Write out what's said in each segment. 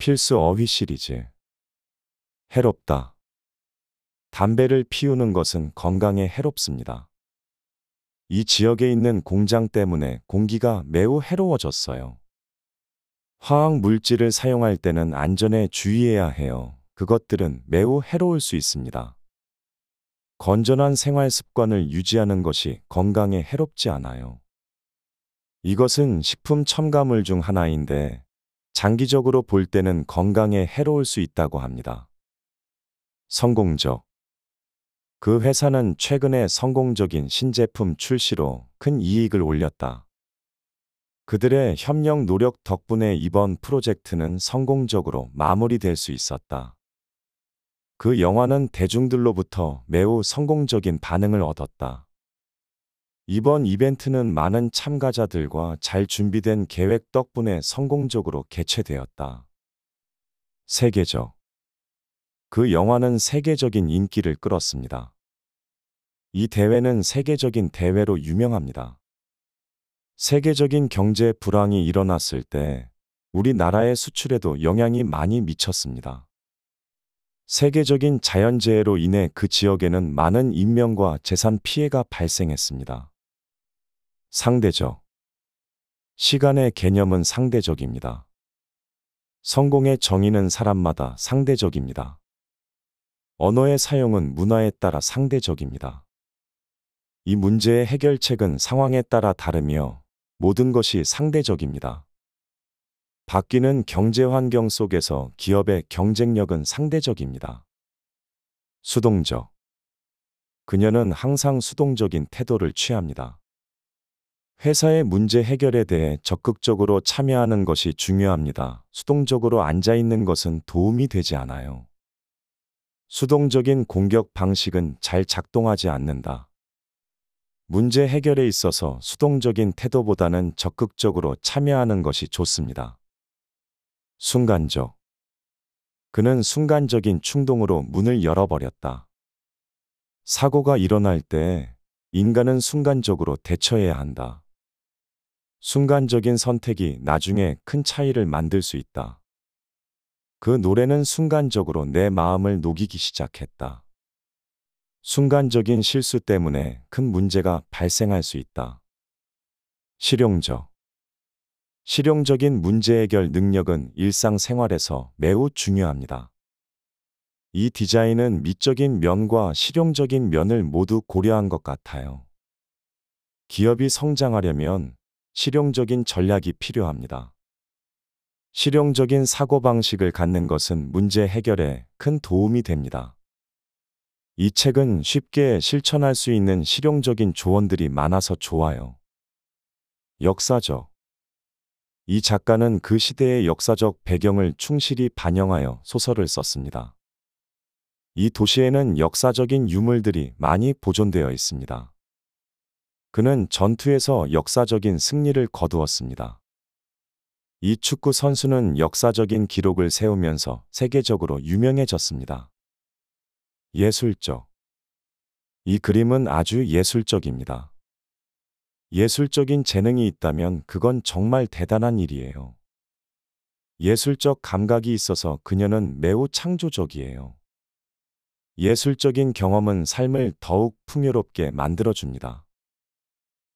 필수 어휘 시리즈 해롭다 담배를 피우는 것은 건강에 해롭습니다. 이 지역에 있는 공장 때문에 공기가 매우 해로워졌어요. 화학 물질을 사용할 때는 안전에 주의해야 해요. 그것들은 매우 해로울 수 있습니다. 건전한 생활 습관을 유지하는 것이 건강에 해롭지 않아요. 이것은 식품 첨가물 중 하나인데 장기적으로 볼 때는 건강에 해로울 수 있다고 합니다. 성공적 그 회사는 최근에 성공적인 신제품 출시로 큰 이익을 올렸다. 그들의 협력 노력 덕분에 이번 프로젝트는 성공적으로 마무리될 수 있었다. 그 영화는 대중들로부터 매우 성공적인 반응을 얻었다. 이번 이벤트는 많은 참가자들과 잘 준비된 계획 덕분에 성공적으로 개최되었다. 세계적 그 영화는 세계적인 인기를 끌었습니다. 이 대회는 세계적인 대회로 유명합니다. 세계적인 경제 불황이 일어났을 때 우리나라의 수출에도 영향이 많이 미쳤습니다. 세계적인 자연재해로 인해 그 지역에는 많은 인명과 재산 피해가 발생했습니다. 상대적. 시간의 개념은 상대적입니다. 성공의 정의는 사람마다 상대적입니다. 언어의 사용은 문화에 따라 상대적입니다. 이 문제의 해결책은 상황에 따라 다르며 모든 것이 상대적입니다. 바뀌는 경제 환경 속에서 기업의 경쟁력은 상대적입니다. 수동적. 그녀는 항상 수동적인 태도를 취합니다. 회사의 문제 해결에 대해 적극적으로 참여하는 것이 중요합니다. 수동적으로 앉아 있는 것은 도움이 되지 않아요. 수동적인 공격 방식은 잘 작동하지 않는다. 문제 해결에 있어서 수동적인 태도보다는 적극적으로 참여하는 것이 좋습니다. 순간적. 그는 순간적인 충동으로 문을 열어버렸다. 사고가 일어날 때 인간은 순간적으로 대처해야 한다. 순간적인 선택이 나중에 큰 차이를 만들 수 있다. 그 노래는 순간적으로 내 마음을 녹이기 시작했다. 순간적인 실수 때문에 큰 문제가 발생할 수 있다. 실용적. 실용적인 문제 해결 능력은 일상생활에서 매우 중요합니다. 이 디자인은 미적인 면과 실용적인 면을 모두 고려한 것 같아요. 기업이 성장하려면 실용적인 전략이 필요합니다. 실용적인 사고방식을 갖는 것은 문제 해결에 큰 도움이 됩니다. 이 책은 쉽게 실천할 수 있는 실용적인 조언들이 많아서 좋아요. 역사적. 이 작가는 그 시대의 역사적 배경을 충실히 반영하여 소설을 썼습니다. 이 도시에는 역사적인 유물들이 많이 보존되어 있습니다. 그는 전투에서 역사적인 승리를 거두었습니다. 이 축구 선수는 역사적인 기록을 세우면서 세계적으로 유명해졌습니다. 예술적 이 그림은 아주 예술적입니다. 예술적인 재능이 있다면 그건 정말 대단한 일이에요. 예술적 감각이 있어서 그녀는 매우 창조적이에요. 예술적인 경험은 삶을 더욱 풍요롭게 만들어줍니다.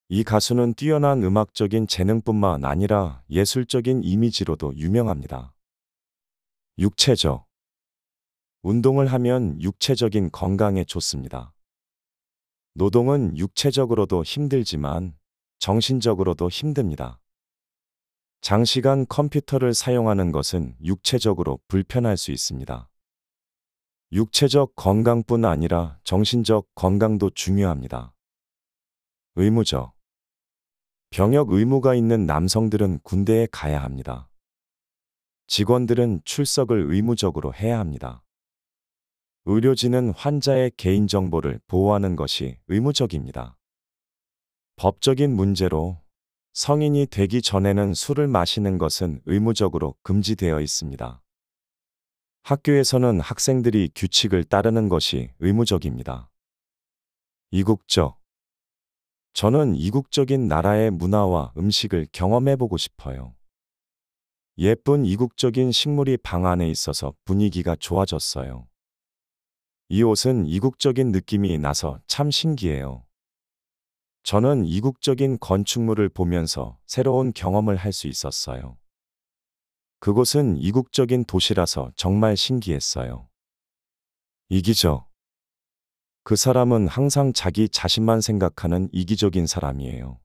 이 가수는 뛰어난 음악적인 재능뿐만 아니라 예술적인 이미지로도 유명합니다. 육체적 운동을 하면 육체적인 건강에 좋습니다. 노동은 육체적으로도 힘들지만 정신적으로도 힘듭니다. 장시간 컴퓨터를 사용하는 것은 육체적으로 불편할 수 있습니다. 육체적 건강뿐 아니라 정신적 건강도 중요합니다. 의무죠. 병역 의무가 있는 남성들은 군대에 가야 합니다. 직원들은 출석을 의무적으로 해야 합니다. 의료진은 환자의 개인정보를 보호하는 것이 의무적입니다. 법적인 문제로 성인이 되기 전에는 술을 마시는 것은 의무적으로 금지되어 있습니다. 학교에서는 학생들이 규칙을 따르는 것이 의무적입니다. 이국적 저는 이국적인 나라의 문화와 음식을 경험해보고 싶어요. 예쁜 이국적인 식물이 방 안에 있어서 분위기가 좋아졌어요. 이 옷은 이국적인 느낌이 나서 참 신기해요. 저는 이국적인 건축물을 보면서 새로운 경험을 할 수 있었어요. 그곳은 이국적인 도시라서 정말 신기했어요. 이기적 그 사람은 항상 자기 자신만 생각하는 이기적인 사람이에요.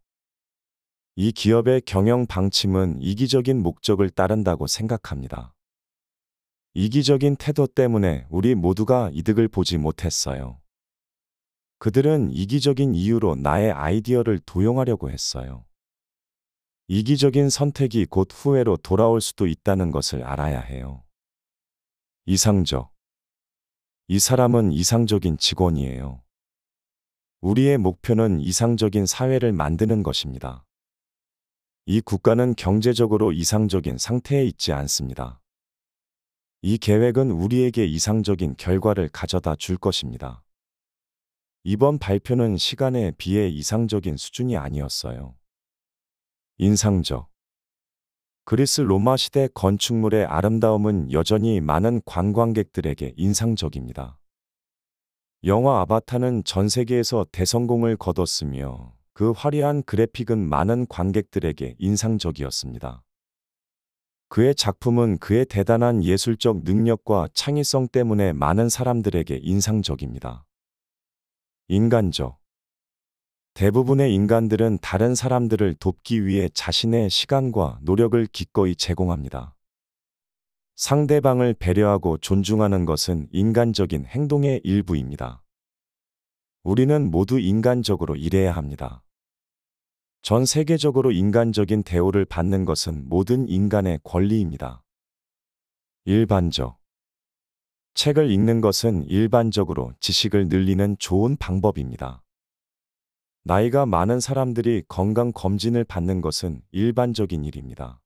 이 기업의 경영 방침은 이기적인 목적을 따른다고 생각합니다. 이기적인 태도 때문에 우리 모두가 이득을 보지 못했어요. 그들은 이기적인 이유로 나의 아이디어를 도용하려고 했어요. 이기적인 선택이 곧 후회로 돌아올 수도 있다는 것을 알아야 해요. 이상적 이 사람은 이상적인 직원이에요. 우리의 목표는 이상적인 사회를 만드는 것입니다. 이 국가는 경제적으로 이상적인 상태에 있지 않습니다. 이 계획은 우리에게 이상적인 결과를 가져다 줄 것입니다. 이번 발표는 시간에 비해 이상적인 수준이 아니었어요. 인상적, 그리스 로마 시대 건축물의 아름다움은 여전히 많은 관광객들에게 인상적입니다. 영화 아바타는 전 세계에서 대성공을 거뒀으며 그 화려한 그래픽은 많은 관객들에게 인상적이었습니다. 그의 작품은 그의 대단한 예술적 능력과 창의성 때문에 많은 사람들에게 인상적입니다. 인간적 대부분의 인간들은 다른 사람들을 돕기 위해 자신의 시간과 노력을 기꺼이 제공합니다. 상대방을 배려하고 존중하는 것은 인간적인 행동의 일부입니다. 우리는 모두 인간적으로 일해야 합니다. 전 세계적으로 인간적인 대우를 받는 것은 모든 인간의 권리입니다. 일반적 책을 읽는 것은 일반적으로 지식을 늘리는 좋은 방법입니다. 나이가 많은 사람들이 건강검진을 받는 것은 일반적인 일입니다.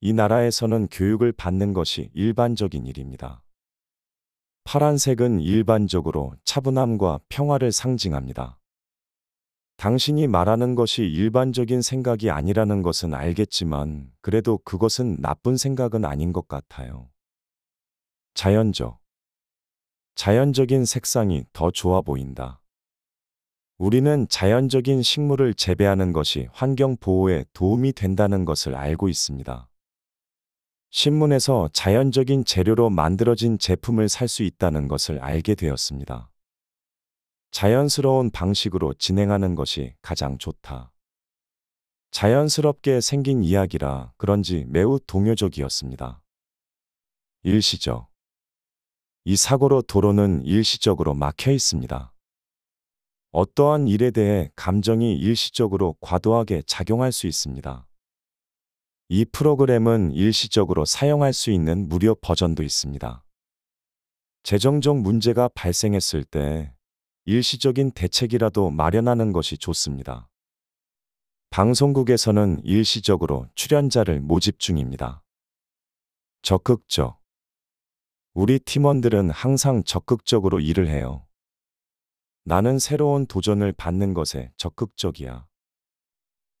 이 나라에서는 교육을 받는 것이 일반적인 일입니다. 파란색은 일반적으로 차분함과 평화를 상징합니다. 당신이 말하는 것이 일반적인 생각이 아니라는 것은 알겠지만 그래도 그것은 나쁜 생각은 아닌 것 같아요. 자연적. 자연적인 색상이 더 좋아 보인다. 우리는 자연적인 식물을 재배하는 것이 환경 보호에 도움이 된다는 것을 알고 있습니다. 신문에서 자연적인 재료로 만들어진 제품을 살 수 있다는 것을 알게 되었습니다. 자연스러운 방식으로 진행하는 것이 가장 좋다. 자연스럽게 생긴 이야기라 그런지 매우 동요적이었습니다. 일시적. 이 사고로 도로는 일시적으로 막혀 있습니다. 어떠한 일에 대해 감정이 일시적으로 과도하게 작용할 수 있습니다. 이 프로그램은 일시적으로 사용할 수 있는 무료 버전도 있습니다. 재정적 문제가 발생했을 때 일시적인 대책이라도 마련하는 것이 좋습니다. 방송국에서는 일시적으로 출연자를 모집 중입니다. 적극적 우리 팀원들은 항상 적극적으로 일을 해요. 나는 새로운 도전을 받는 것에 적극적이야.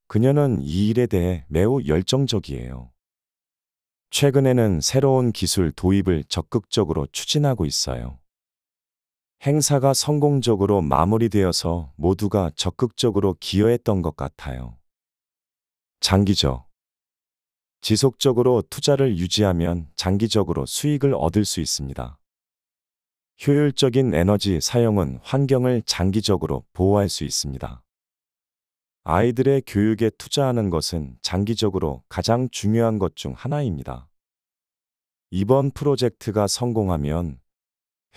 그녀는 이 일에 대해 매우 열정적이에요. 최근에는 새로운 기술 도입을 적극적으로 추진하고 있어요. 행사가 성공적으로 마무리되어서 모두가 적극적으로 기여했던 것 같아요. 장기적. 지속적으로 투자를 유지하면 장기적으로 수익을 얻을 수 있습니다. 효율적인 에너지 사용은 환경을 장기적으로 보호할 수 있습니다. 아이들의 교육에 투자하는 것은 장기적으로 가장 중요한 것 중 하나입니다. 이번 프로젝트가 성공하면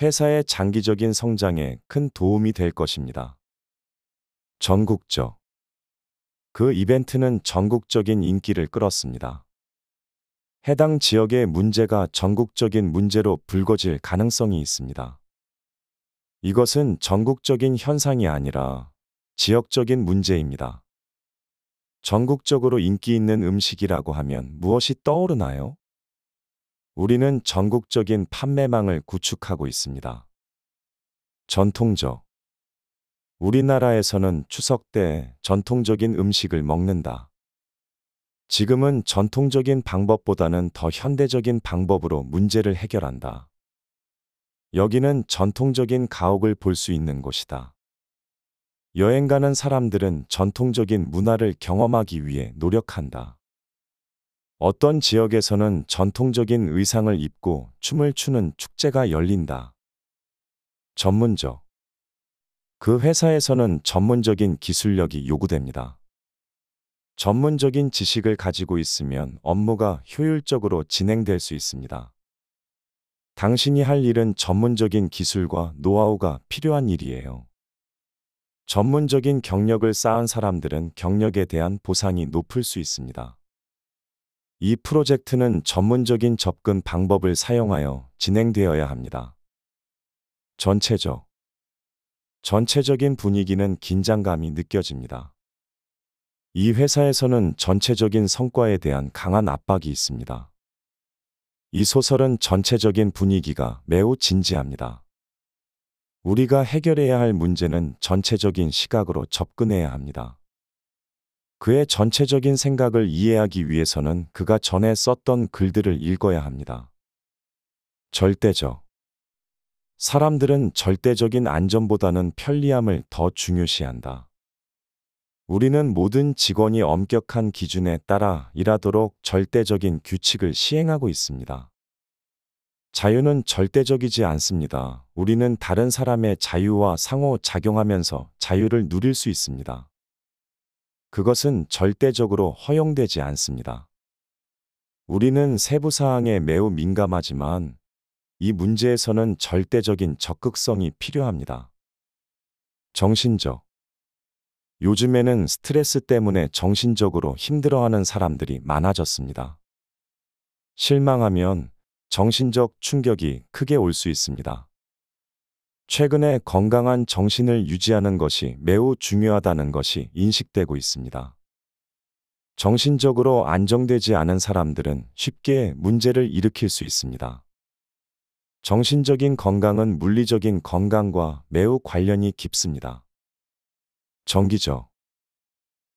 회사의 장기적인 성장에 큰 도움이 될 것입니다. 전국적 그 이벤트는 전국적인 인기를 끌었습니다. 해당 지역의 문제가 전국적인 문제로 불거질 가능성이 있습니다. 이것은 전국적인 현상이 아니라 지역적인 문제입니다. 전국적으로 인기 있는 음식이라고 하면 무엇이 떠오르나요? 우리는 전국적인 판매망을 구축하고 있습니다. 전통적 우리나라에서는 추석 때 전통적인 음식을 먹는다. 지금은 전통적인 방법보다는 더 현대적인 방법으로 문제를 해결한다. 여기는 전통적인 가옥을 볼 수 있는 곳이다. 여행 가는 사람들은 전통적인 문화를 경험하기 위해 노력한다. 어떤 지역에서는 전통적인 의상을 입고 춤을 추는 축제가 열린다. 전문적. 그 회사에서는 전문적인 기술력이 요구됩니다. 전문적인 지식을 가지고 있으면 업무가 효율적으로 진행될 수 있습니다. 당신이 할 일은 전문적인 기술과 노하우가 필요한 일이에요. 전문적인 경력을 쌓은 사람들은 경력에 대한 보상이 높을 수 있습니다. 이 프로젝트는 전문적인 접근 방법을 사용하여 진행되어야 합니다. 전체적 전체적인 분위기는 긴장감이 느껴집니다. 이 회사에서는 전체적인 성과에 대한 강한 압박이 있습니다. 이 소설은 전체적인 분위기가 매우 진지합니다. 우리가 해결해야 할 문제는 전체적인 시각으로 접근해야 합니다. 그의 전체적인 생각을 이해하기 위해서는 그가 전에 썼던 글들을 읽어야 합니다. 절대적. 사람들은 절대적인 안전보다는 편리함을 더 중요시한다. 우리는 모든 직원이 엄격한 기준에 따라 일하도록 절대적인 규칙을 시행하고 있습니다. 자유는 절대적이지 않습니다. 우리는 다른 사람의 자유와 상호 작용하면서 자유를 누릴 수 있습니다. 그것은 절대적으로 허용되지 않습니다. 우리는 세부 사항에 매우 민감하지만 이 문제에서는 절대적인 적극성이 필요합니다. 정신적, 요즘에는 스트레스 때문에 정신적으로 힘들어하는 사람들이 많아졌습니다. 실망하면 정신적 충격이 크게 올 수 있습니다. 최근에 건강한 정신을 유지하는 것이 매우 중요하다는 것이 인식되고 있습니다. 정신적으로 안정되지 않은 사람들은 쉽게 문제를 일으킬 수 있습니다. 정신적인 건강은 물리적인 건강과 매우 관련이 깊습니다. 정기적.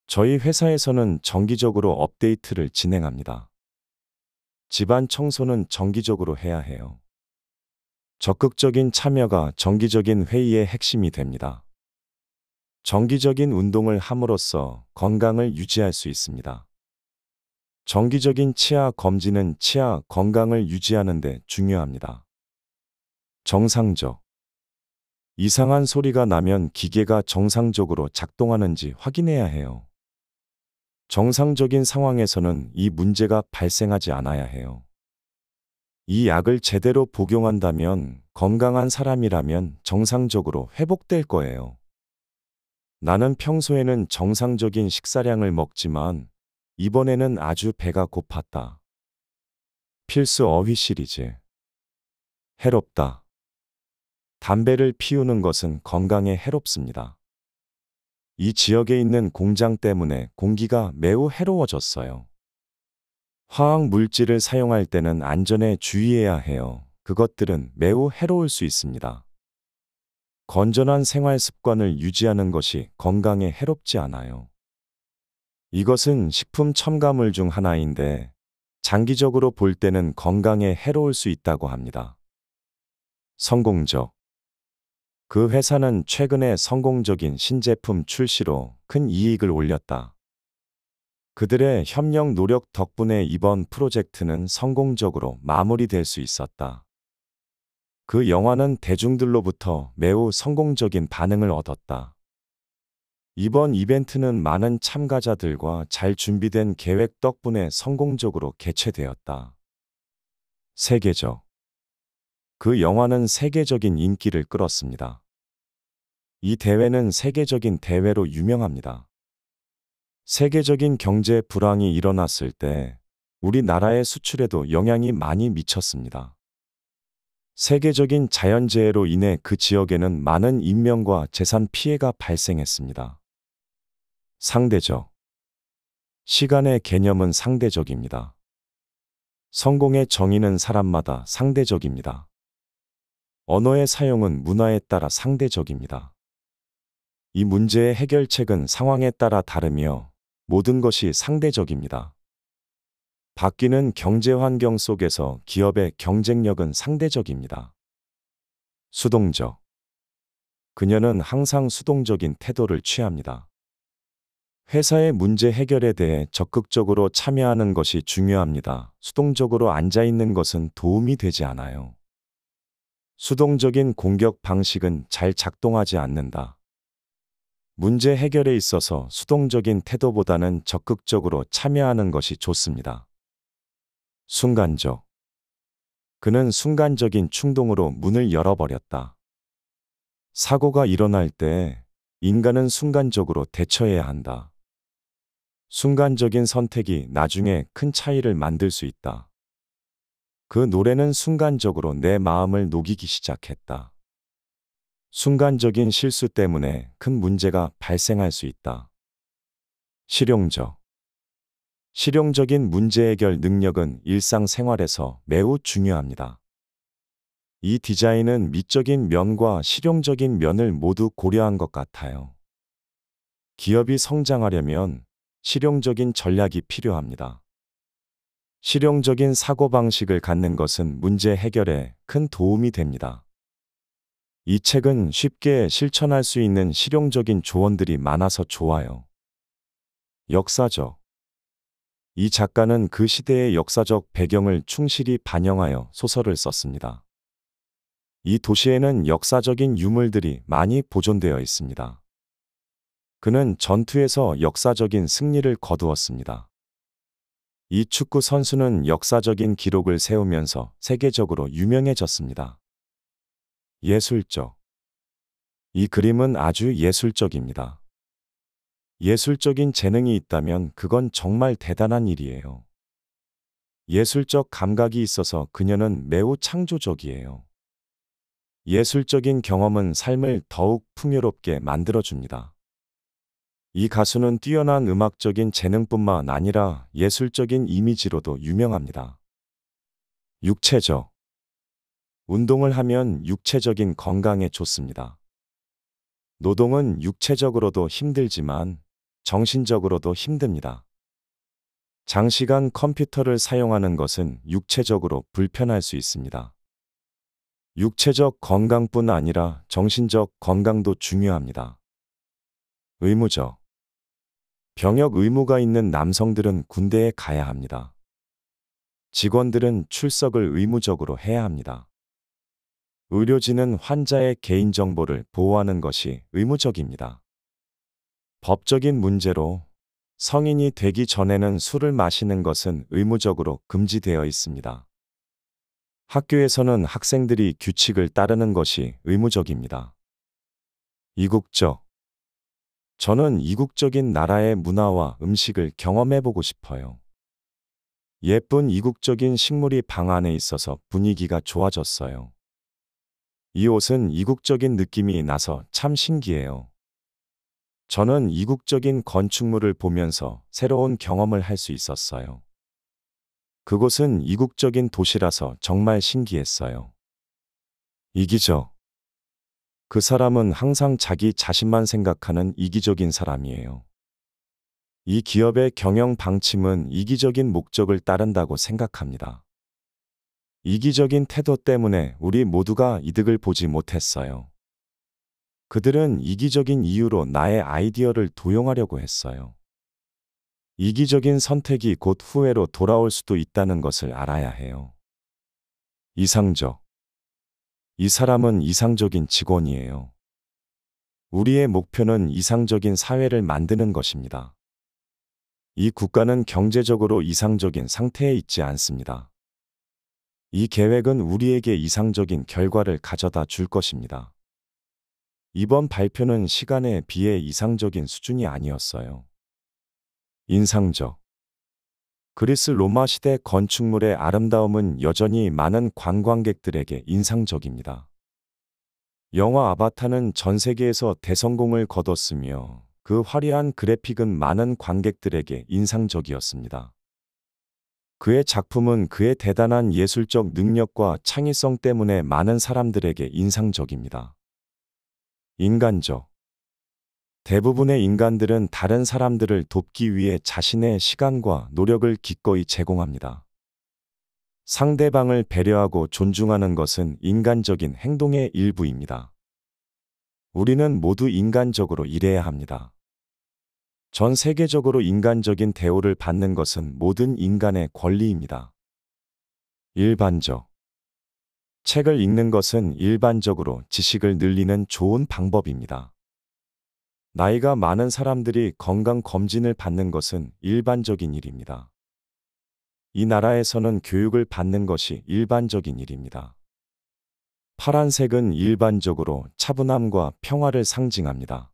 저희 회사에서는 정기적으로 업데이트를 진행합니다. 집안 청소는 정기적으로 해야 해요. 적극적인 참여가 정기적인 회의의 핵심이 됩니다. 정기적인 운동을 함으로써 건강을 유지할 수 있습니다. 정기적인 치아 검진은 치아 건강을 유지하는 데 중요합니다. 정상적 이상한 소리가 나면 기계가 정상적으로 작동하는지 확인해야 해요. 정상적인 상황에서는 이 문제가 발생하지 않아야 해요. 이 약을 제대로 복용한다면 건강한 사람이라면 정상적으로 회복될 거예요. 나는 평소에는 정상적인 식사량을 먹지만 이번에는 아주 배가 고팠다. 필수 어휘 시리즈. 해롭다. 담배를 피우는 것은 건강에 해롭습니다. 이 지역에 있는 공장 때문에 공기가 매우 해로워졌어요. 화학 물질을 사용할 때는 안전에 주의해야 해요. 그것들은 매우 해로울 수 있습니다. 건전한 생활 습관을 유지하는 것이 건강에 해롭지 않아요. 이것은 식품 첨가물 중 하나인데 장기적으로 볼 때는 건강에 해로울 수 있다고 합니다. 성공적 그 회사는 최근에 성공적인 신제품 출시로 큰 이익을 올렸다. 그들의 협력 노력 덕분에 이번 프로젝트는 성공적으로 마무리될 수 있었다. 그 영화는 대중들로부터 매우 성공적인 반응을 얻었다. 이번 이벤트는 많은 참가자들과 잘 준비된 계획 덕분에 성공적으로 개최되었다. 세계적 그 영화는 세계적인 인기를 끌었습니다. 이 대회는 세계적인 대회로 유명합니다. 세계적인 경제 불황이 일어났을 때 우리나라의 수출에도 영향이 많이 미쳤습니다. 세계적인 자연재해로 인해 그 지역에는 많은 인명과 재산 피해가 발생했습니다. 상대적. 시간의 개념은 상대적입니다. 성공의 정의는 사람마다 상대적입니다. 언어의 사용은 문화에 따라 상대적입니다. 이 문제의 해결책은 상황에 따라 다르며 모든 것이 상대적입니다. 바뀌는 경제 환경 속에서 기업의 경쟁력은 상대적입니다. 수동적. 그녀는 항상 수동적인 태도를 취합니다. 회사의 문제 해결에 대해 적극적으로 참여하는 것이 중요합니다. 수동적으로 앉아 있는 것은 도움이 되지 않아요. 수동적인 공격 방식은 잘 작동하지 않는다. 문제 해결에 있어서 수동적인 태도보다는 적극적으로 참여하는 것이 좋습니다. 순간적. 그는 순간적인 충동으로 문을 열어버렸다. 사고가 일어날 때 인간은 순간적으로 대처해야 한다. 순간적인 선택이 나중에 큰 차이를 만들 수 있다. 그 노래는 순간적으로 내 마음을 녹이기 시작했다. 순간적인 실수 때문에 큰 문제가 발생할 수 있다. 실용적 실용적인 문제 해결 능력은 일상생활에서 매우 중요합니다. 이 디자인은 미적인 면과 실용적인 면을 모두 고려한 것 같아요. 기업이 성장하려면 실용적인 전략이 필요합니다. 실용적인 사고방식을 갖는 것은 문제 해결에 큰 도움이 됩니다. 이 책은 쉽게 실천할 수 있는 실용적인 조언들이 많아서 좋아요. 역사적. 이 작가는 그 시대의 역사적 배경을 충실히 반영하여 소설을 썼습니다. 이 도시에는 역사적인 유물들이 많이 보존되어 있습니다. 그는 전투에서 역사적인 승리를 거두었습니다. 이 축구 선수는 역사적인 기록을 세우면서 세계적으로 유명해졌습니다. 예술적. 이 그림은 아주 예술적입니다. 예술적인 재능이 있다면 그건 정말 대단한 일이에요. 예술적 감각이 있어서 그녀는 매우 창조적이에요. 예술적인 경험은 삶을 더욱 풍요롭게 만들어줍니다. 이 가수는 뛰어난 음악적인 재능뿐만 아니라 예술적인 이미지로도 유명합니다. 육체적 운동을 하면 육체적인 건강에 좋습니다. 노동은 육체적으로도 힘들지만 정신적으로도 힘듭니다. 장시간 컴퓨터를 사용하는 것은 육체적으로 불편할 수 있습니다. 육체적 건강뿐 아니라 정신적 건강도 중요합니다. 의무적 병역 의무가 있는 남성들은 군대에 가야 합니다. 직원들은 출석을 의무적으로 해야 합니다. 의료진은 환자의 개인정보를 보호하는 것이 의무적입니다. 법적인 문제로 성인이 되기 전에는 술을 마시는 것은 의무적으로 금지되어 있습니다. 학교에서는 학생들이 규칙을 따르는 것이 의무적입니다. 이국적 저는 이국적인 나라의 문화와 음식을 경험해보고 싶어요. 예쁜 이국적인 식물이 방 안에 있어서 분위기가 좋아졌어요. 이 옷은 이국적인 느낌이 나서 참 신기해요. 저는 이국적인 건축물을 보면서 새로운 경험을 할 수 있었어요. 그곳은 이국적인 도시라서 정말 신기했어요. 이기적. 그 사람은 항상 자기 자신만 생각하는 이기적인 사람이에요. 이 기업의 경영 방침은 이기적인 목적을 따른다고 생각합니다. 이기적인 태도 때문에 우리 모두가 이득을 보지 못했어요. 그들은 이기적인 이유로 나의 아이디어를 도용하려고 했어요. 이기적인 선택이 곧 후회로 돌아올 수도 있다는 것을 알아야 해요. 이상적. 이 사람은 이상적인 직원이에요. 우리의 목표는 이상적인 사회를 만드는 것입니다. 이 국가는 경제적으로 이상적인 상태에 있지 않습니다. 이 계획은 우리에게 이상적인 결과를 가져다 줄 것입니다. 이번 발표는 시간에 비해 이상적인 수준이 아니었어요. 인상적. 그리스 로마 시대 건축물의 아름다움은 여전히 많은 관광객들에게 인상적입니다. 영화 아바타는 전 세계에서 대성공을 거뒀으며 그 화려한 그래픽은 많은 관객들에게 인상적이었습니다. 그의 작품은 그의 대단한 예술적 능력과 창의성 때문에 많은 사람들에게 인상적입니다. 인간적. 대부분의 인간들은 다른 사람들을 돕기 위해 자신의 시간과 노력을 기꺼이 제공합니다. 상대방을 배려하고 존중하는 것은 인간적인 행동의 일부입니다. 우리는 모두 인간적으로 일해야 합니다. 전 세계적으로 인간적인 대우를 받는 것은 모든 인간의 권리입니다. 일반적 책을 읽는 것은 일반적으로 지식을 늘리는 좋은 방법입니다. 나이가 많은 사람들이 건강검진을 받는 것은 일반적인 일입니다. 이 나라에서는 교육을 받는 것이 일반적인 일입니다. 파란색은 일반적으로 차분함과 평화를 상징합니다.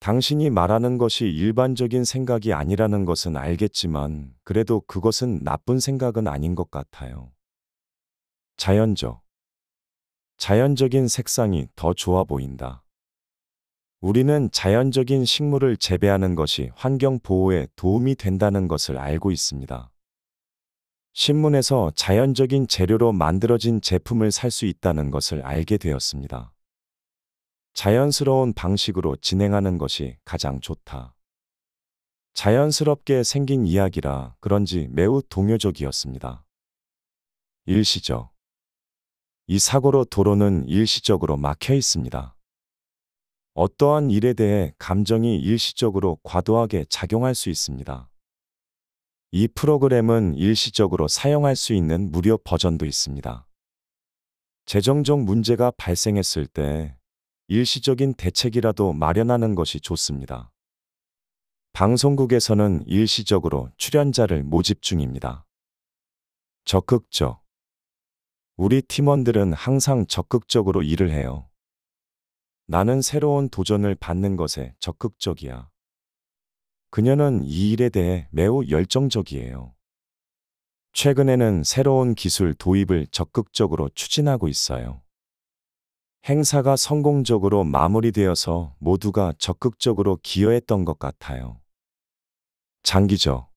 당신이 말하는 것이 일반적인 생각이 아니라는 것은 알겠지만 그래도 그것은 나쁜 생각은 아닌 것 같아요. 자연적. 자연적인 색상이 더 좋아 보인다. 우리는 자연적인 식물을 재배하는 것이 환경 보호에 도움이 된다는 것을 알고 있습니다. 신문에서 자연적인 재료로 만들어진 제품을 살 수 있다는 것을 알게 되었습니다. 자연스러운 방식으로 진행하는 것이 가장 좋다. 자연스럽게 생긴 이야기라 그런지 매우 동요적이었습니다. 일시적. 이 사고로 도로는 일시적으로 막혀 있습니다. 어떠한 일에 대해 감정이 일시적으로 과도하게 작용할 수 있습니다. 이 프로그램은 일시적으로 사용할 수 있는 무료 버전도 있습니다. 재정적 문제가 발생했을 때 일시적인 대책이라도 마련하는 것이 좋습니다. 방송국에서는 일시적으로 출연자를 모집 중입니다. 적극적. 우리 팀원들은 항상 적극적으로 일을 해요. 나는 새로운 도전을 받는 것에 적극적이야. 그녀는 이 일에 대해 매우 열정적이에요. 최근에는 새로운 기술 도입을 적극적으로 추진하고 있어요. 행사가 성공적으로 마무리되어서 모두가 적극적으로 기여했던 것 같아요. 장기적.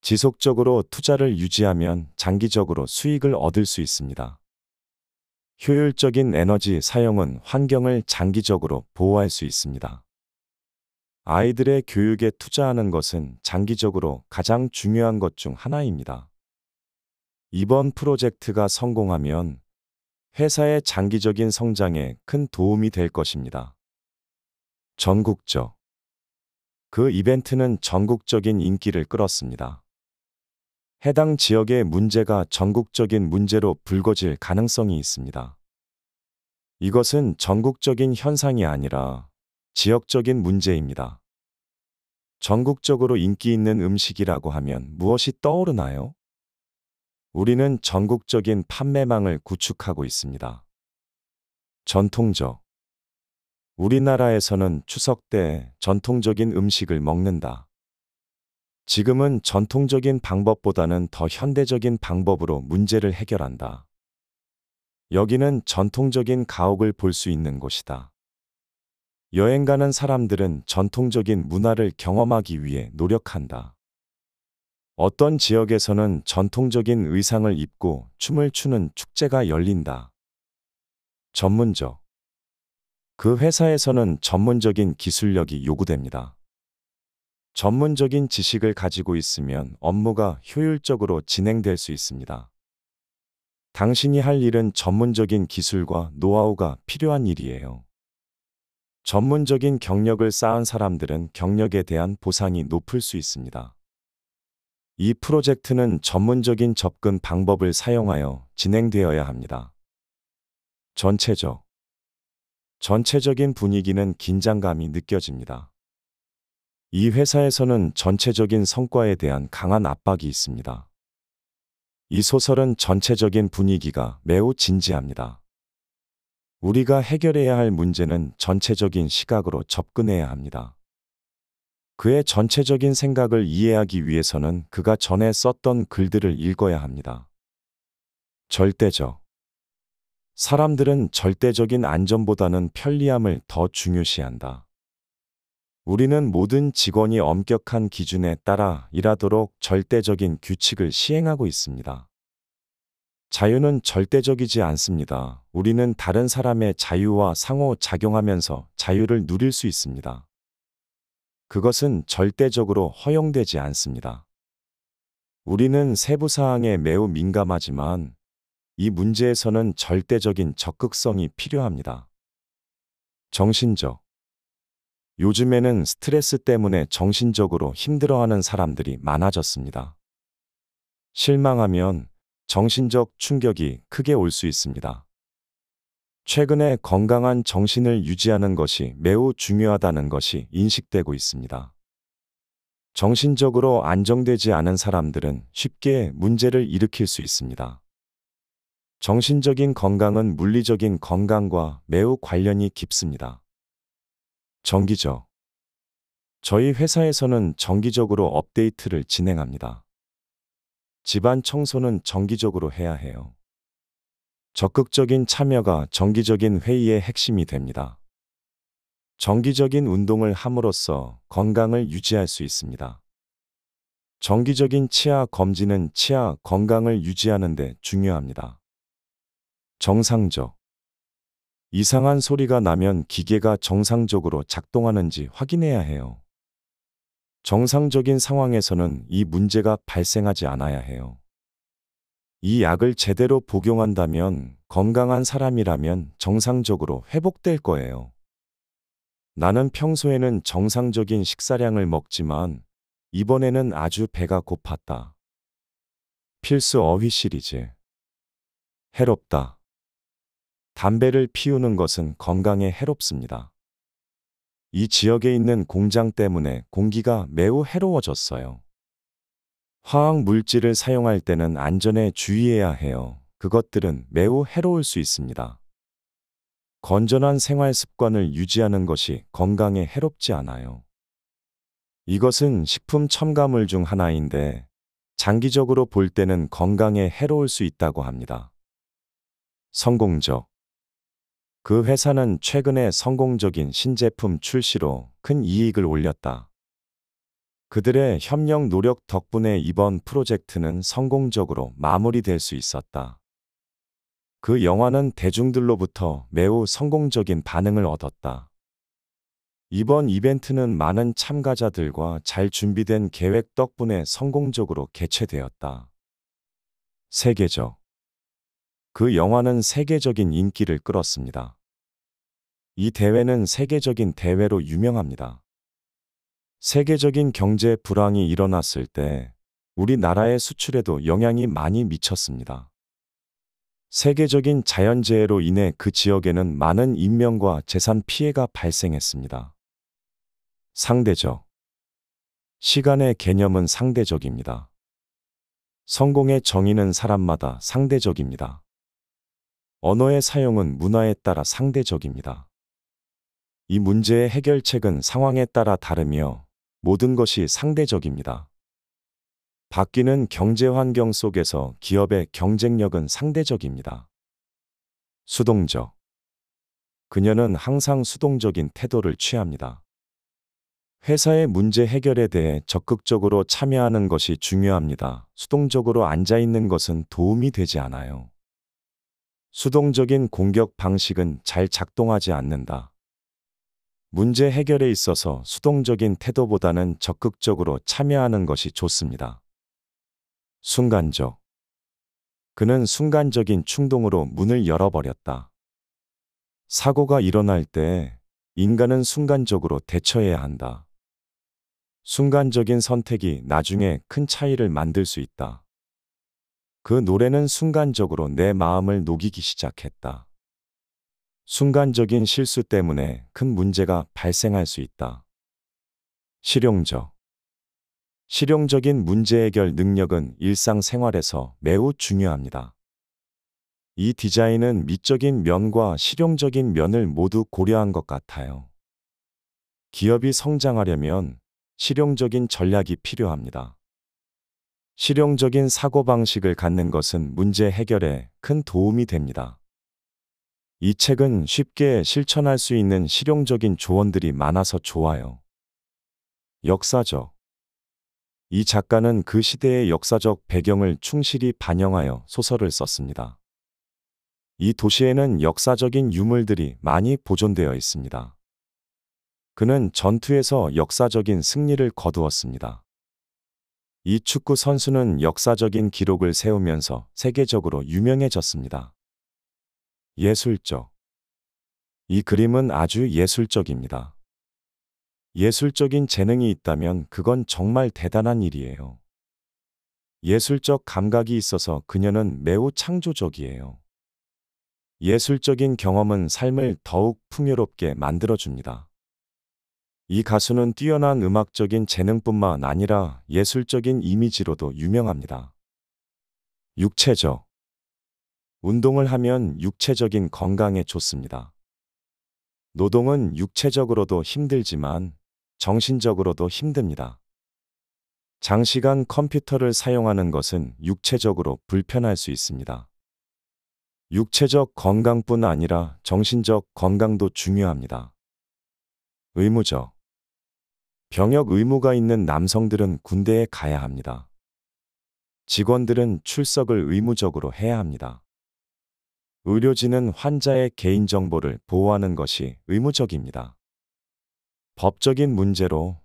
지속적으로 투자를 유지하면 장기적으로 수익을 얻을 수 있습니다. 효율적인 에너지 사용은 환경을 장기적으로 보호할 수 있습니다. 아이들의 교육에 투자하는 것은 장기적으로 가장 중요한 것 중 하나입니다. 이번 프로젝트가 성공하면 회사의 장기적인 성장에 큰 도움이 될 것입니다. 전국적 그 이벤트는 전국적인 인기를 끌었습니다. 해당 지역의 문제가 전국적인 문제로 불거질 가능성이 있습니다. 이것은 전국적인 현상이 아니라 지역적인 문제입니다. 전국적으로 인기 있는 음식이라고 하면 무엇이 떠오르나요? 우리는 전국적인 판매망을 구축하고 있습니다. 전통적 우리나라에서는 추석 때 전통적인 음식을 먹는다. 지금은 전통적인 방법보다는 더 현대적인 방법으로 문제를 해결한다. 여기는 전통적인 가옥을 볼 수 있는 곳이다. 여행 가는 사람들은 전통적인 문화를 경험하기 위해 노력한다. 어떤 지역에서는 전통적인 의상을 입고 춤을 추는 축제가 열린다. 전문적. 그 회사에서는 전문적인 기술력이 요구됩니다. 전문적인 지식을 가지고 있으면 업무가 효율적으로 진행될 수 있습니다. 당신이 할 일은 전문적인 기술과 노하우가 필요한 일이에요. 전문적인 경력을 쌓은 사람들은 경력에 대한 보상이 높을 수 있습니다. 이 프로젝트는 전문적인 접근 방법을 사용하여 진행되어야 합니다. 전체적 전체적인 분위기는 긴장감이 느껴집니다. 이 회사에서는 전체적인 성과에 대한 강한 압박이 있습니다. 이 소설은 전체적인 분위기가 매우 진지합니다. 우리가 해결해야 할 문제는 전체적인 시각으로 접근해야 합니다. 그의 전체적인 생각을 이해하기 위해서는 그가 전에 썼던 글들을 읽어야 합니다. 절대적. 사람들은 절대적인 안전보다는 편리함을 더 중요시한다. 우리는 모든 직원이 엄격한 기준에 따라 일하도록 절대적인 규칙을 시행하고 있습니다. 자유는 절대적이지 않습니다. 우리는 다른 사람의 자유와 상호 작용하면서 자유를 누릴 수 있습니다. 그것은 절대적으로 허용되지 않습니다. 우리는 세부 사항에 매우 민감하지만 이 문제에서는 절대적인 적극성이 필요합니다. 정신적 요즘에는 스트레스 때문에 정신적으로 힘들어하는 사람들이 많아졌습니다. 실망하면 정신적 충격이 크게 올 수 있습니다. 최근에 건강한 정신을 유지하는 것이 매우 중요하다는 것이 인식되고 있습니다. 정신적으로 안정되지 않은 사람들은 쉽게 문제를 일으킬 수 있습니다. 정신적인 건강은 물리적인 건강과 매우 관련이 깊습니다. 정기적. 저희 회사에서는 정기적으로 업데이트를 진행합니다. 집안 청소는 정기적으로 해야 해요. 적극적인 참여가 정기적인 회의의 핵심이 됩니다. 정기적인 운동을 함으로써 건강을 유지할 수 있습니다. 정기적인 치아 검진은 치아 건강을 유지하는 데 중요합니다. 정상적 이상한 소리가 나면 기계가 정상적으로 작동하는지 확인해야 해요. 정상적인 상황에서는 이 문제가 발생하지 않아야 해요. 이 약을 제대로 복용한다면 건강한 사람이라면 정상적으로 회복될 거예요. 나는 평소에는 정상적인 식사량을 먹지만 이번에는 아주 배가 고팠다. 필수 어휘 시리즈. 해롭다. 담배를 피우는 것은 건강에 해롭습니다. 이 지역에 있는 공장 때문에 공기가 매우 해로워졌어요. 화학 물질을 사용할 때는 안전에 주의해야 해요. 그것들은 매우 해로울 수 있습니다. 건전한 생활 습관을 유지하는 것이 건강에 해롭지 않아요. 이것은 식품 첨가물 중 하나인데 장기적으로 볼 때는 건강에 해로울 수 있다고 합니다. 성공적 그 회사는 최근에 성공적인 신제품 출시로 큰 이익을 올렸다. 그들의 협력 노력 덕분에 이번 프로젝트는 성공적으로 마무리될 수 있었다. 그 영화는 대중들로부터 매우 성공적인 반응을 얻었다. 이번 이벤트는 많은 참가자들과 잘 준비된 계획 덕분에 성공적으로 개최되었다. 세계적 그 영화는 세계적인 인기를 끌었습니다. 이 대회는 세계적인 대회로 유명합니다. 세계적인 경제 불황이 일어났을 때 우리나라의 수출에도 영향이 많이 미쳤습니다. 세계적인 자연재해로 인해 그 지역에는 많은 인명과 재산 피해가 발생했습니다. 상대적. 시간의 개념은 상대적입니다. 성공의 정의는 사람마다 상대적입니다. 언어의 사용은 문화에 따라 상대적입니다. 이 문제의 해결책은 상황에 따라 다르며 모든 것이 상대적입니다. 바뀌는 경제 환경 속에서 기업의 경쟁력은 상대적입니다. 수동적. 그녀는 항상 수동적인 태도를 취합니다. 회사의 문제 해결에 대해 적극적으로 참여하는 것이 중요합니다. 수동적으로 앉아있는 것은 도움이 되지 않아요. 수동적인 공격 방식은 잘 작동하지 않는다. 문제 해결에 있어서 수동적인 태도보다는 적극적으로 참여하는 것이 좋습니다. 순간적. 그는 순간적인 충동으로 문을 열어버렸다. 사고가 일어날 때 인간은 순간적으로 대처해야 한다. 순간적인 선택이 나중에 큰 차이를 만들 수 있다. 그 노래는 순간적으로 내 마음을 녹이기 시작했다. 순간적인 실수 때문에 큰 문제가 발생할 수 있다. 실용적 실용적인 문제 해결 능력은 일상생활에서 매우 중요합니다. 이 디자인은 미적인 면과 실용적인 면을 모두 고려한 것 같아요. 기업이 성장하려면 실용적인 전략이 필요합니다. 실용적인 사고방식을 갖는 것은 문제 해결에 큰 도움이 됩니다. 이 책은 쉽게 실천할 수 있는 실용적인 조언들이 많아서 좋아요. 역사적 이 작가는 그 시대의 역사적 배경을 충실히 반영하여 소설을 썼습니다. 이 도시에는 역사적인 유물들이 많이 보존되어 있습니다. 그는 전투에서 역사적인 승리를 거두었습니다. 이 축구 선수는 역사적인 기록을 세우면서 세계적으로 유명해졌습니다. 예술적. 이 그림은 아주 예술적입니다. 예술적인 재능이 있다면 그건 정말 대단한 일이에요. 예술적 감각이 있어서 그녀는 매우 창조적이에요. 예술적인 경험은 삶을 더욱 풍요롭게 만들어줍니다. 이 가수는 뛰어난 음악적인 재능뿐만 아니라 예술적인 이미지로도 유명합니다. 육체적 운동을 하면 육체적인 건강에 좋습니다. 노동은 육체적으로도 힘들지만 정신적으로도 힘듭니다. 장시간 컴퓨터를 사용하는 것은 육체적으로 불편할 수 있습니다. 육체적 건강뿐 아니라 정신적 건강도 중요합니다. 의무적 병역 의무가 있는 남성들은 군대에 가야 합니다. 직원들은 출석을 의무적으로 해야 합니다. 의료진은 환자의 개인정보를 보호하는 것이 의무적입니다. 법적인 문제로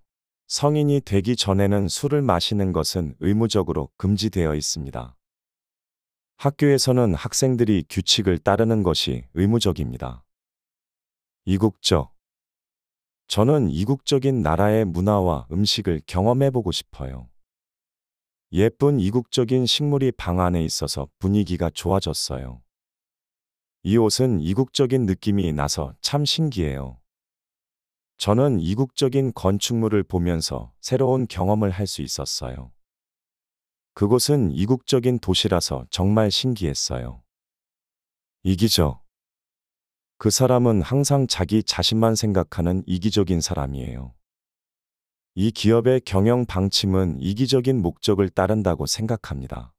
성인이 되기 전에는 술을 마시는 것은 의무적으로 금지되어 있습니다. 학교에서는 학생들이 규칙을 따르는 것이 의무적입니다. 이국적 저는 이국적인 나라의 문화와 음식을 경험해보고 싶어요. 예쁜 이국적인 식물이 방 안에 있어서 분위기가 좋아졌어요. 이 옷은 이국적인 느낌이 나서 참 신기해요. 저는 이국적인 건축물을 보면서 새로운 경험을 할 수 있었어요. 그곳은 이국적인 도시라서 정말 신기했어요. 이기적. 그 사람은 항상 자기 자신만 생각하는 이기적인 사람이에요. 이 기업의 경영 방침은 이기적인 목적을 따른다고 생각합니다.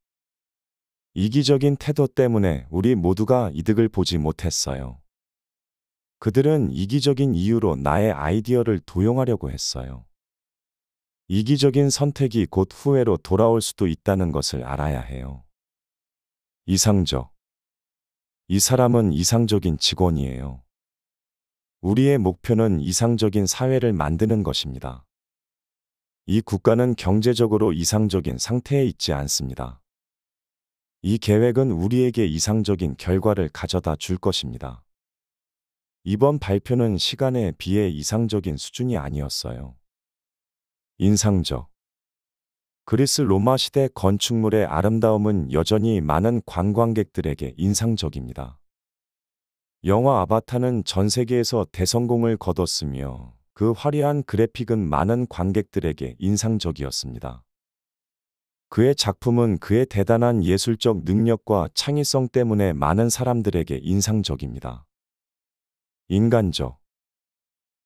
이기적인 태도 때문에 우리 모두가 이득을 보지 못했어요. 그들은 이기적인 이유로 나의 아이디어를 도용하려고 했어요. 이기적인 선택이 곧 후회로 돌아올 수도 있다는 것을 알아야 해요. 이상적. 이 사람은 이상적인 직원이에요. 우리의 목표는 이상적인 사회를 만드는 것입니다. 이 국가는 경제적으로 이상적인 상태에 있지 않습니다. 이 계획은 우리에게 이상적인 결과를 가져다 줄 것입니다. 이번 발표는 시간에 비해 이상적인 수준이 아니었어요. 인상적. 그리스 로마 시대 건축물의 아름다움은 여전히 많은 관광객들에게 인상적입니다. 영화 아바타는 전 세계에서 대성공을 거뒀으며 그 화려한 그래픽은 많은 관객들에게 인상적이었습니다. 그의 작품은 그의 대단한 예술적 능력과 창의성 때문에 많은 사람들에게 인상적입니다. 인간적.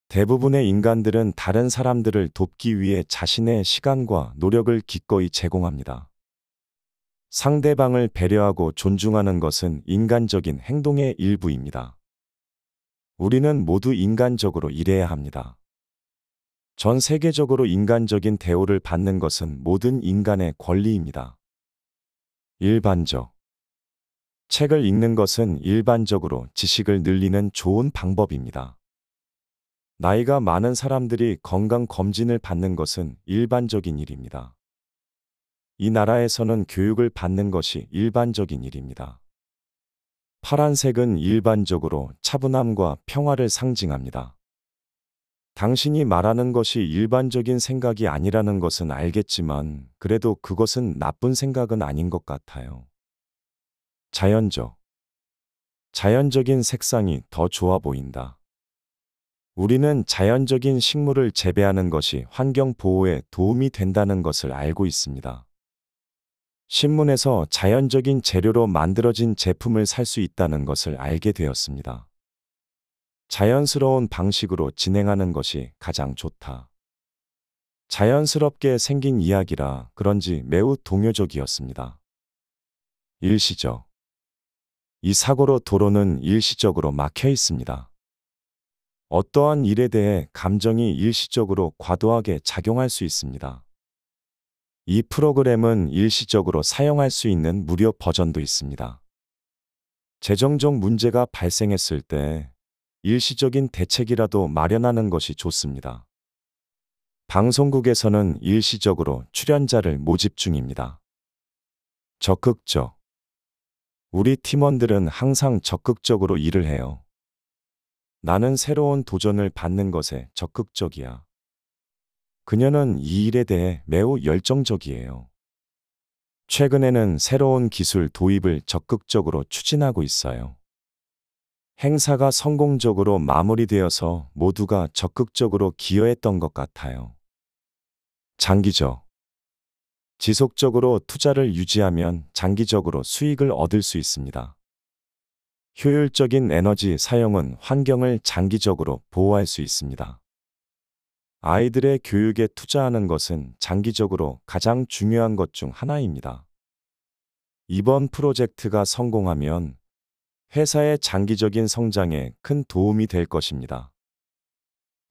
대부분의 인간들은 다른 사람들을 돕기 위해 자신의 시간과 노력을 기꺼이 제공합니다. 상대방을 배려하고 존중하는 것은 인간적인 행동의 일부입니다. 우리는 모두 인간적으로 일해야 합니다. 전 세계적으로 인간적인 대우를 받는 것은 모든 인간의 권리입니다. 일반적 책을 읽는 것은 일반적으로 지식을 늘리는 좋은 방법입니다. 나이가 많은 사람들이 건강검진을 받는 것은 일반적인 일입니다. 이 나라에서는 교육을 받는 것이 일반적인 일입니다. 파란색은 일반적으로 차분함과 평화를 상징합니다. 당신이 말하는 것이 일반적인 생각이 아니라는 것은 알겠지만 그래도 그것은 나쁜 생각은 아닌 것 같아요. 자연적. 자연적인 색상이 더 좋아 보인다. 우리는 자연적인 식물을 재배하는 것이 환경 보호에 도움이 된다는 것을 알고 있습니다. 신문에서 자연적인 재료로 만들어진 제품을 살 수 있다는 것을 알게 되었습니다. 자연스러운 방식으로 진행하는 것이 가장 좋다. 자연스럽게 생긴 이야기라 그런지 매우 동요적이었습니다. 일시적. 이 사고로 도로는 일시적으로 막혀 있습니다. 어떠한 일에 대해 감정이 일시적으로 과도하게 작용할 수 있습니다. 이 프로그램은 일시적으로 사용할 수 있는 무료 버전도 있습니다. 재정적 문제가 발생했을 때 일시적인 대책이라도 마련하는 것이 좋습니다. 방송국에서는 일시적으로 출연자를 모집 중입니다. 적극적. 우리 팀원들은 항상 적극적으로 일을 해요. 나는 새로운 도전을 받는 것에 적극적이야. 그녀는 이 일에 대해 매우 열정적이에요. 최근에는 새로운 기술 도입을 적극적으로 추진하고 있어요. 행사가 성공적으로 마무리되어서 모두가 적극적으로 기여했던 것 같아요. 장기적. 지속적으로 투자를 유지하면 장기적으로 수익을 얻을 수 있습니다. 효율적인 에너지 사용은 환경을 장기적으로 보호할 수 있습니다. 아이들의 교육에 투자하는 것은 장기적으로 가장 중요한 것 중 하나입니다. 이번 프로젝트가 성공하면 회사의 장기적인 성장에 큰 도움이 될 것입니다.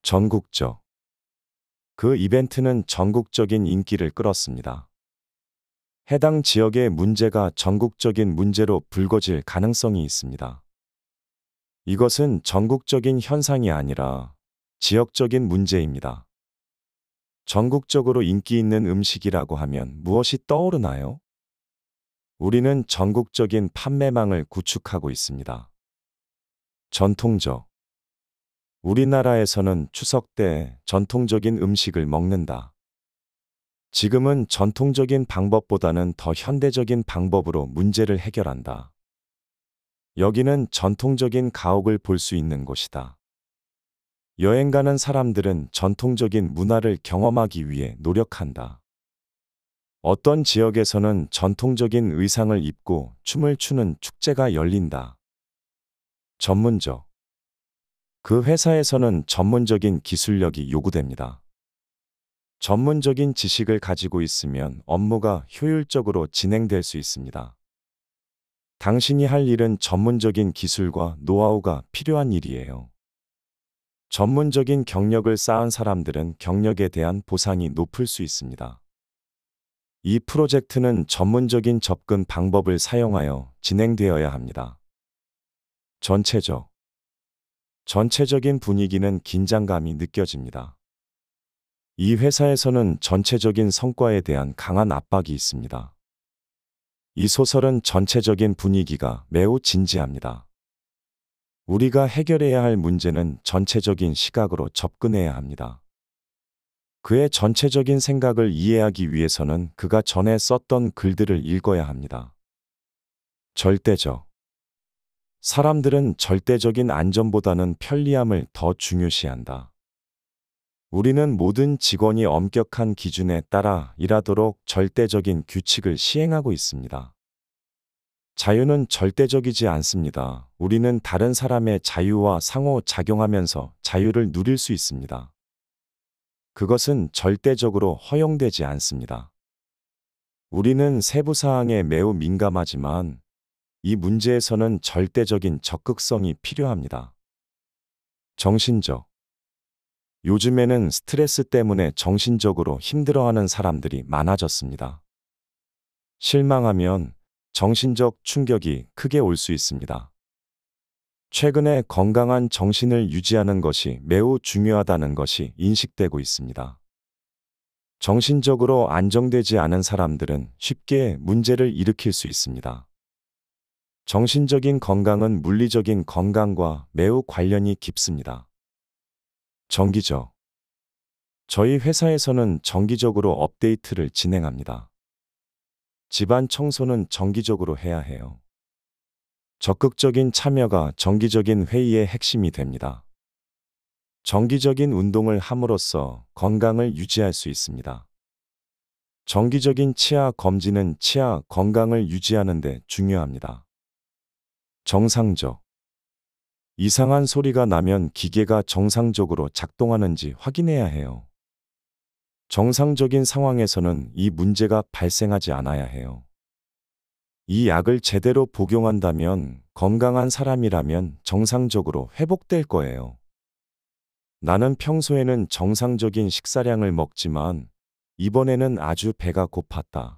전국적 그 이벤트는 전국적인 인기를 끌었습니다. 해당 지역의 문제가 전국적인 문제로 불거질 가능성이 있습니다. 이것은 전국적인 현상이 아니라 지역적인 문제입니다. 전국적으로 인기 있는 음식이라고 하면 무엇이 떠오르나요? 우리는 전국적인 판매망을 구축하고 있습니다. 전통적 우리나라에서는 추석 때 전통적인 음식을 먹는다. 지금은 전통적인 방법보다는 더 현대적인 방법으로 문제를 해결한다. 여기는 전통적인 가옥을 볼 수 있는 곳이다. 여행 가는 사람들은 전통적인 문화를 경험하기 위해 노력한다. 어떤 지역에서는 전통적인 의상을 입고 춤을 추는 축제가 열린다. 전문적. 그 회사에서는 전문적인 기술력이 요구됩니다. 전문적인 지식을 가지고 있으면 업무가 효율적으로 진행될 수 있습니다. 당신이 할 일은 전문적인 기술과 노하우가 필요한 일이에요. 전문적인 경력을 쌓은 사람들은 경력에 대한 보상이 높을 수 있습니다. 이 프로젝트는 전문적인 접근 방법을 사용하여 진행되어야 합니다. 전체적 전체적인 분위기는 긴장감이 느껴집니다. 이 회사에서는 전체적인 성과에 대한 강한 압박이 있습니다. 이 소설은 전체적인 분위기가 매우 진지합니다. 우리가 해결해야 할 문제는 전체적인 시각으로 접근해야 합니다. 그의 전체적인 생각을 이해하기 위해서는 그가 전에 썼던 글들을 읽어야 합니다. 절대적. 사람들은 절대적인 안전보다는 편리함을 더 중요시한다. 우리는 모든 직원이 엄격한 기준에 따라 일하도록 절대적인 규칙을 시행하고 있습니다. 자유는 절대적이지 않습니다. 우리는 다른 사람의 자유와 상호 작용하면서 자유를 누릴 수 있습니다. 그것은 절대적으로 허용되지 않습니다. 우리는 세부 사항에 매우 민감하지만 이 문제에서는 절대적인 적극성이 필요합니다. 정신적. 요즘에는 스트레스 때문에 정신적으로 힘들어하는 사람들이 많아졌습니다. 실망하면 정신적 충격이 크게 올 수 있습니다. 최근에 건강한 정신을 유지하는 것이 매우 중요하다는 것이 인식되고 있습니다. 정신적으로 안정되지 않은 사람들은 쉽게 문제를 일으킬 수 있습니다. 정신적인 건강은 물리적인 건강과 매우 관련이 깊습니다. 정기적. 저희 회사에서는 정기적으로 업데이트를 진행합니다. 집안 청소는 정기적으로 해야 해요. 적극적인 참여가 정기적인 회의의 핵심이 됩니다. 정기적인 운동을 함으로써 건강을 유지할 수 있습니다. 정기적인 치아 검진은 치아 건강을 유지하는 데 중요합니다. 정상적 이상한 소리가 나면 기계가 정상적으로 작동하는지 확인해야 해요. 정상적인 상황에서는 이 문제가 발생하지 않아야 해요. 이 약을 제대로 복용한다면 건강한 사람이라면 정상적으로 회복될 거예요. 나는 평소에는 정상적인 식사량을 먹지만 이번에는 아주 배가 고팠다.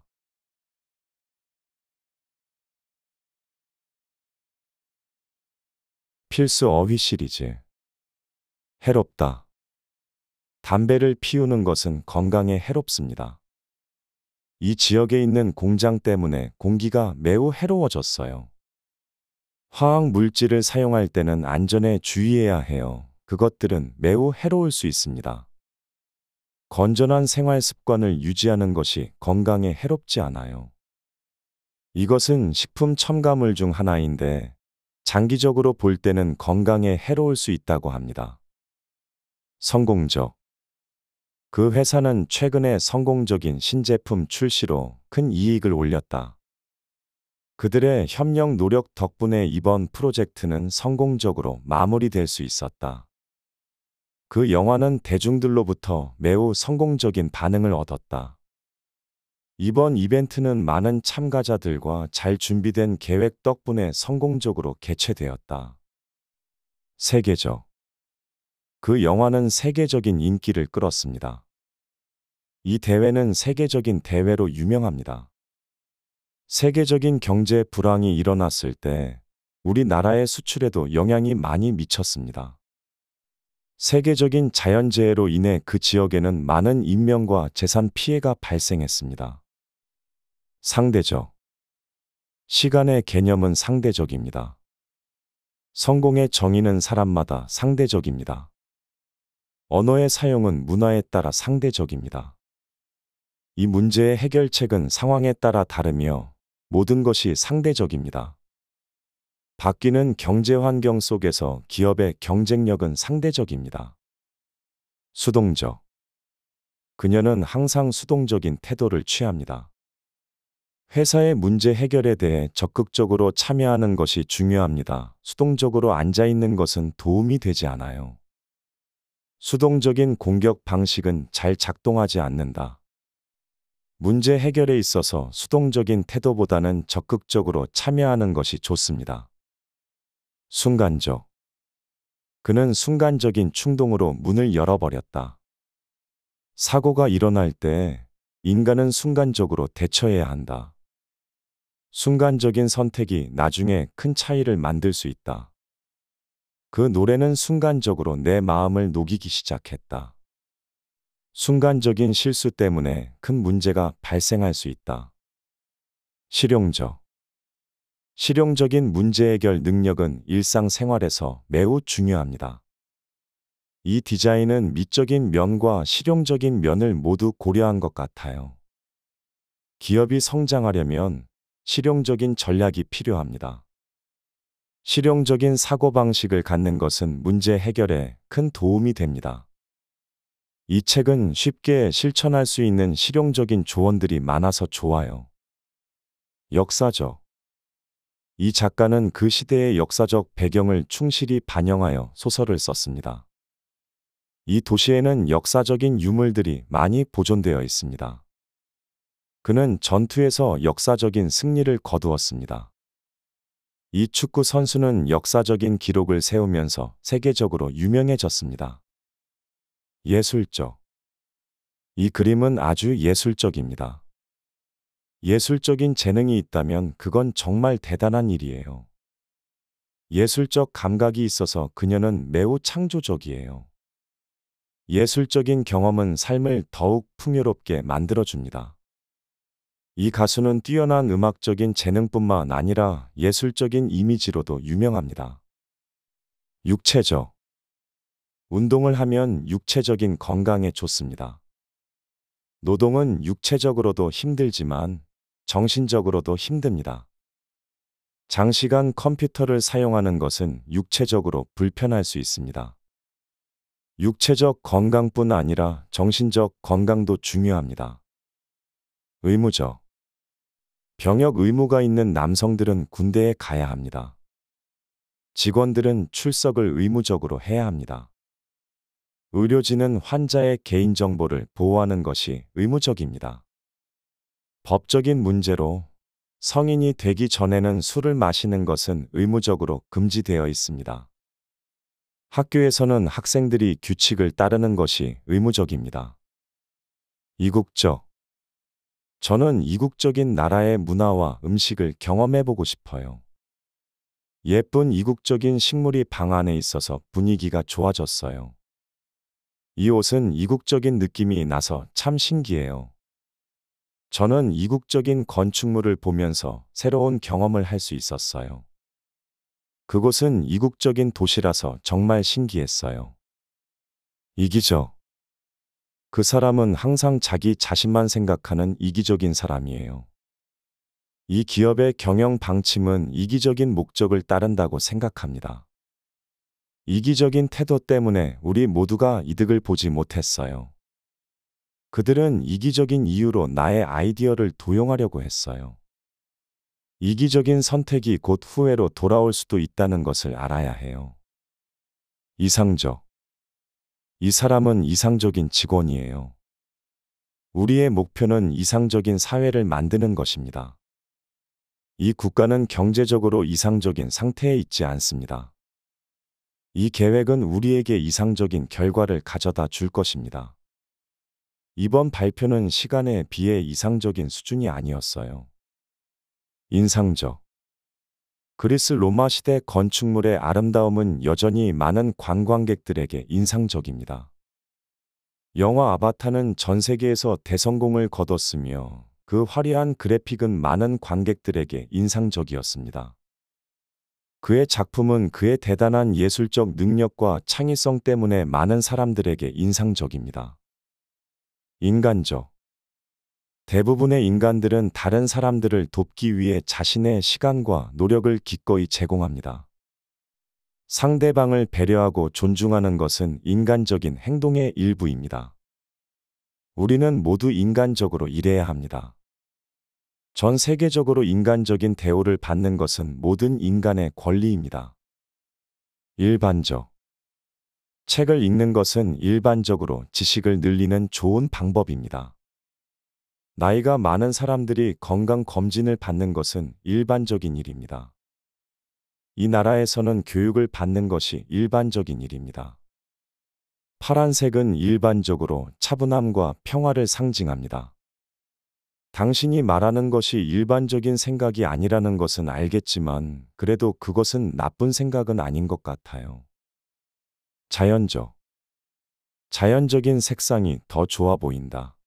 필수 어휘 시리즈 해롭다. 담배를 피우는 것은 건강에 해롭습니다. 이 지역에 있는 공장 때문에 공기가 매우 해로워졌어요. 화학 물질을 사용할 때는 안전에 주의해야 해요. 그것들은 매우 해로울 수 있습니다. 건전한 생활 습관을 유지하는 것이 건강에 해롭지 않아요. 이것은 식품 첨가물 중 하나인데 장기적으로 볼 때는 건강에 해로울 수 있다고 합니다. 성공적 그 회사는 최근에 성공적인 신제품 출시로 큰 이익을 올렸다. 그들의 협력 노력 덕분에 이번 프로젝트는 성공적으로 마무리될 수 있었다. 그 영화는 대중들로부터 매우 성공적인 반응을 얻었다. 이번 이벤트는 많은 참가자들과 잘 준비된 계획 덕분에 성공적으로 개최되었다. 세계적 그 영화는 세계적인 인기를 끌었습니다. 이 대회는 세계적인 대회로 유명합니다. 세계적인 경제 불황이 일어났을 때 우리나라의 수출에도 영향이 많이 미쳤습니다. 세계적인 자연재해로 인해 그 지역에는 많은 인명과 재산 피해가 발생했습니다. 상대적. 시간의 개념은 상대적입니다. 성공의 정의는 사람마다 상대적입니다. 언어의 사용은 문화에 따라 상대적입니다. 이 문제의 해결책은 상황에 따라 다르며 모든 것이 상대적입니다. 바뀌는 경제 환경 속에서 기업의 경쟁력은 상대적입니다. 수동적. 그녀는 항상 수동적인 태도를 취합니다. 회사의 문제 해결에 대해 적극적으로 참여하는 것이 중요합니다. 수동적으로 앉아 있는 것은 도움이 되지 않아요. 수동적인 공격 방식은 잘 작동하지 않는다. 문제 해결에 있어서 수동적인 태도보다는 적극적으로 참여하는 것이 좋습니다. 순간적. 그는 순간적인 충동으로 문을 열어버렸다. 사고가 일어날 때 인간은 순간적으로 대처해야 한다. 순간적인 선택이 나중에 큰 차이를 만들 수 있다. 그 노래는 순간적으로 내 마음을 녹이기 시작했다. 순간적인 실수 때문에 큰 문제가 발생할 수 있다. 실용적. 실용적인 문제 해결 능력은 일상생활에서 매우 중요합니다. 이 디자인은 미적인 면과 실용적인 면을 모두 고려한 것 같아요. 기업이 성장하려면 실용적인 전략이 필요합니다. 실용적인 사고방식을 갖는 것은 문제 해결에 큰 도움이 됩니다. 이 책은 쉽게 실천할 수 있는 실용적인 조언들이 많아서 좋아요. 역사적. 이 작가는 그 시대의 역사적 배경을 충실히 반영하여 소설을 썼습니다. 이 도시에는 역사적인 유물들이 많이 보존되어 있습니다. 그는 전투에서 역사적인 승리를 거두었습니다. 이 축구 선수는 역사적인 기록을 세우면서 세계적으로 유명해졌습니다. 예술적 이 그림은 아주 예술적입니다. 예술적인 재능이 있다면 그건 정말 대단한 일이에요. 예술적 감각이 있어서 그녀는 매우 창조적이에요. 예술적인 경험은 삶을 더욱 풍요롭게 만들어줍니다. 이 가수는 뛰어난 음악적인 재능뿐만 아니라 예술적인 이미지로도 유명합니다. 육체적 운동을 하면 육체적인 건강에 좋습니다. 노동은 육체적으로도 힘들지만 정신적으로도 힘듭니다. 장시간 컴퓨터를 사용하는 것은 육체적으로 불편할 수 있습니다. 육체적 건강뿐 아니라 정신적 건강도 중요합니다. 의무적 병역 의무가 있는 남성들은 군대에 가야 합니다. 직원들은 출석을 의무적으로 해야 합니다. 의료진은 환자의 개인정보를 보호하는 것이 의무적입니다. 법적인 문제로 성인이 되기 전에는 술을 마시는 것은 의무적으로 금지되어 있습니다. 학교에서는 학생들이 규칙을 따르는 것이 의무적입니다. 이국적 저는 이국적인 나라의 문화와 음식을 경험해보고 싶어요. 예쁜 이국적인 식물이 방 안에 있어서 분위기가 좋아졌어요. 이 옷은 이국적인 느낌이 나서 참 신기해요. 저는 이국적인 건축물을 보면서 새로운 경험을 할 수 있었어요. 그곳은 이국적인 도시라서 정말 신기했어요. 이기적 그 사람은 항상 자기 자신만 생각하는 이기적인 사람이에요. 이 기업의 경영 방침은 이기적인 목적을 따른다고 생각합니다. 이기적인 태도 때문에 우리 모두가 이득을 보지 못했어요. 그들은 이기적인 이유로 나의 아이디어를 도용하려고 했어요. 이기적인 선택이 곧 후회로 돌아올 수도 있다는 것을 알아야 해요. 이상적 이 사람은 이상적인 직원이에요. 우리의 목표는 이상적인 사회를 만드는 것입니다. 이 국가는 경제적으로 이상적인 상태에 있지 않습니다. 이 계획은 우리에게 이상적인 결과를 가져다 줄 것입니다. 이번 발표는 시간에 비해 이상적인 수준이 아니었어요. 인상적, 그리스 로마 시대 건축물의 아름다움은 여전히 많은 관광객들에게 인상적입니다. 영화 아바타는 전 세계에서 대성공을 거뒀으며 그 화려한 그래픽은 많은 관객들에게 인상적이었습니다. 그의 작품은 그의 대단한 예술적 능력과 창의성 때문에 많은 사람들에게 인상적입니다. 인간적 대부분의 인간들은 다른 사람들을 돕기 위해 자신의 시간과 노력을 기꺼이 제공합니다. 상대방을 배려하고 존중하는 것은 인간적인 행동의 일부입니다. 우리는 모두 인간적으로 일해야 합니다. 전 세계적으로 인간적인 대우를 받는 것은 모든 인간의 권리입니다. 일반적 책을 읽는 것은 일반적으로 지식을 늘리는 좋은 방법입니다. 나이가 많은 사람들이 건강검진을 받는 것은 일반적인 일입니다. 이 나라에서는 교육을 받는 것이 일반적인 일입니다. 파란색은 일반적으로 차분함과 평화를 상징합니다. 당신이 말하는 것이 일반적인 생각이 아니라는 것은 알겠지만 그래도 그것은 나쁜 생각은 아닌 것 같아요. 자연적. 자연적인 색상이 더 좋아 보인다.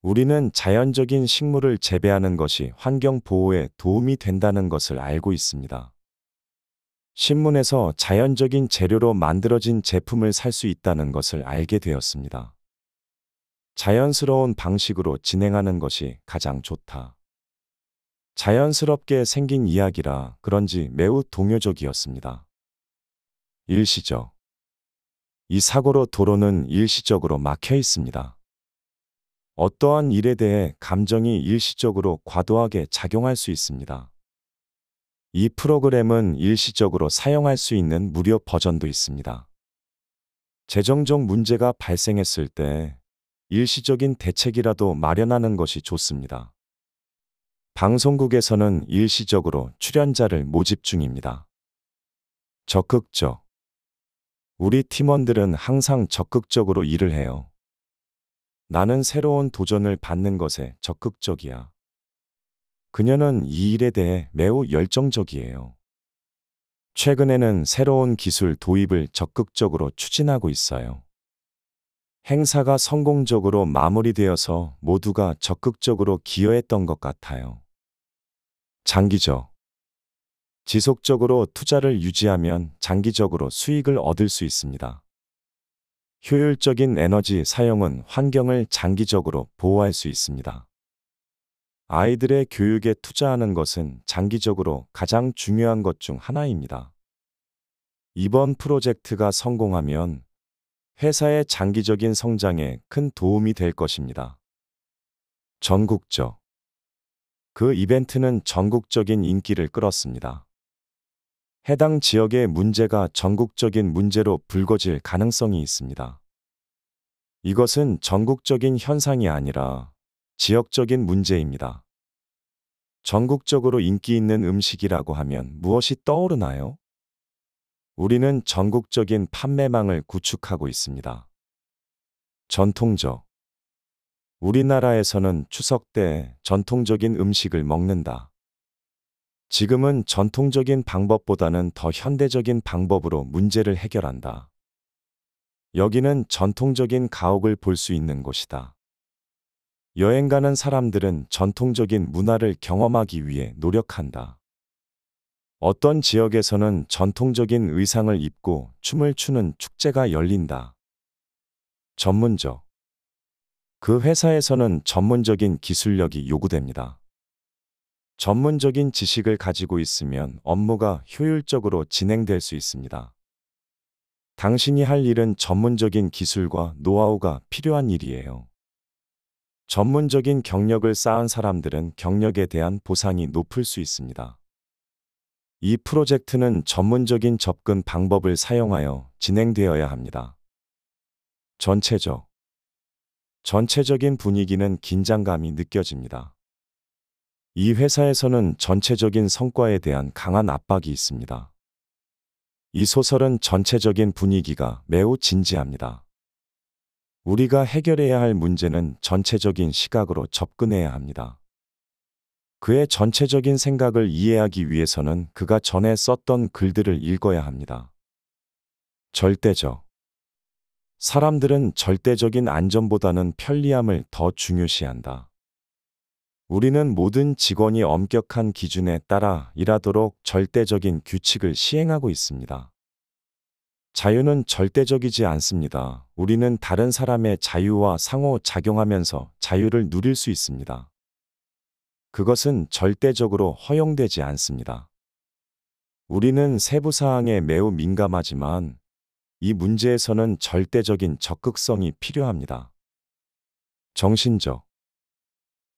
우리는 자연적인 식물을 재배하는 것이 환경 보호에 도움이 된다는 것을 알고 있습니다. 신문에서 자연적인 재료로 만들어진 제품을 살 수 있다는 것을 알게 되었습니다. 자연스러운 방식으로 진행하는 것이 가장 좋다. 자연스럽게 생긴 이야기라 그런지 매우 동요적이었습니다. 일시적. 이 사고로 도로는 일시적으로 막혀 있습니다. 어떠한 일에 대해 감정이 일시적으로 과도하게 작용할 수 있습니다. 이 프로그램은 일시적으로 사용할 수 있는 무료 버전도 있습니다. 재정적 문제가 발생했을 때 일시적인 대책이라도 마련하는 것이 좋습니다. 방송국에서는 일시적으로 출연자를 모집 중입니다. 적극적 우리 팀원들은 항상 적극적으로 일을 해요. 나는 새로운 도전을 받는 것에 적극적이야. 그녀는 이 일에 대해 매우 열정적이에요. 최근에는 새로운 기술 도입을 적극적으로 추진하고 있어요. 행사가 성공적으로 마무리되어서 모두가 적극적으로 기여했던 것 같아요. 장기적. 지속적으로 투자를 유지하면 장기적으로 수익을 얻을 수 있습니다. 효율적인 에너지 사용은 환경을 장기적으로 보호할 수 있습니다. 아이들의 교육에 투자하는 것은 장기적으로 가장 중요한 것 중 하나입니다. 이번 프로젝트가 성공하면 회사의 장기적인 성장에 큰 도움이 될 것입니다. 전국적 그 이벤트는 전국적인 인기를 끌었습니다. 해당 지역의 문제가 전국적인 문제로 불거질 가능성이 있습니다. 이것은 전국적인 현상이 아니라 지역적인 문제입니다. 전국적으로 인기 있는 음식이라고 하면 무엇이 떠오르나요? 우리는 전국적인 판매망을 구축하고 있습니다. 전통적 우리나라에서는 추석 때 전통적인 음식을 먹는다. 지금은 전통적인 방법보다는 더 현대적인 방법으로 문제를 해결한다. 여기는 전통적인 가옥을 볼 수 있는 곳이다. 여행 가는 사람들은 전통적인 문화를 경험하기 위해 노력한다. 어떤 지역에서는 전통적인 의상을 입고 춤을 추는 축제가 열린다. 전문적. 그 회사에서는 전문적인 기술력이 요구됩니다. 전문적인 지식을 가지고 있으면 업무가 효율적으로 진행될 수 있습니다. 당신이 할 일은 전문적인 기술과 노하우가 필요한 일이에요. 전문적인 경력을 쌓은 사람들은 경력에 대한 보상이 높을 수 있습니다. 이 프로젝트는 전문적인 접근 방법을 사용하여 진행되어야 합니다. 전체적 전체적인 분위기는 긴장감이 느껴집니다. 이 회사에서는 전체적인 성과에 대한 강한 압박이 있습니다. 이 소설은 전체적인 분위기가 매우 진지합니다. 우리가 해결해야 할 문제는 전체적인 시각으로 접근해야 합니다. 그의 전체적인 생각을 이해하기 위해서는 그가 전에 썼던 글들을 읽어야 합니다. 절대적. 사람들은 절대적인 안전보다는 편리함을 더 중요시한다. 우리는 모든 직원이 엄격한 기준에 따라 일하도록 절대적인 규칙을 시행하고 있습니다. 자유는 절대적이지 않습니다. 우리는 다른 사람의 자유와 상호 작용하면서 자유를 누릴 수 있습니다. 그것은 절대적으로 허용되지 않습니다. 우리는 세부 사항에 매우 민감하지만 이 문제에서는 절대적인 적극성이 필요합니다. 정신적,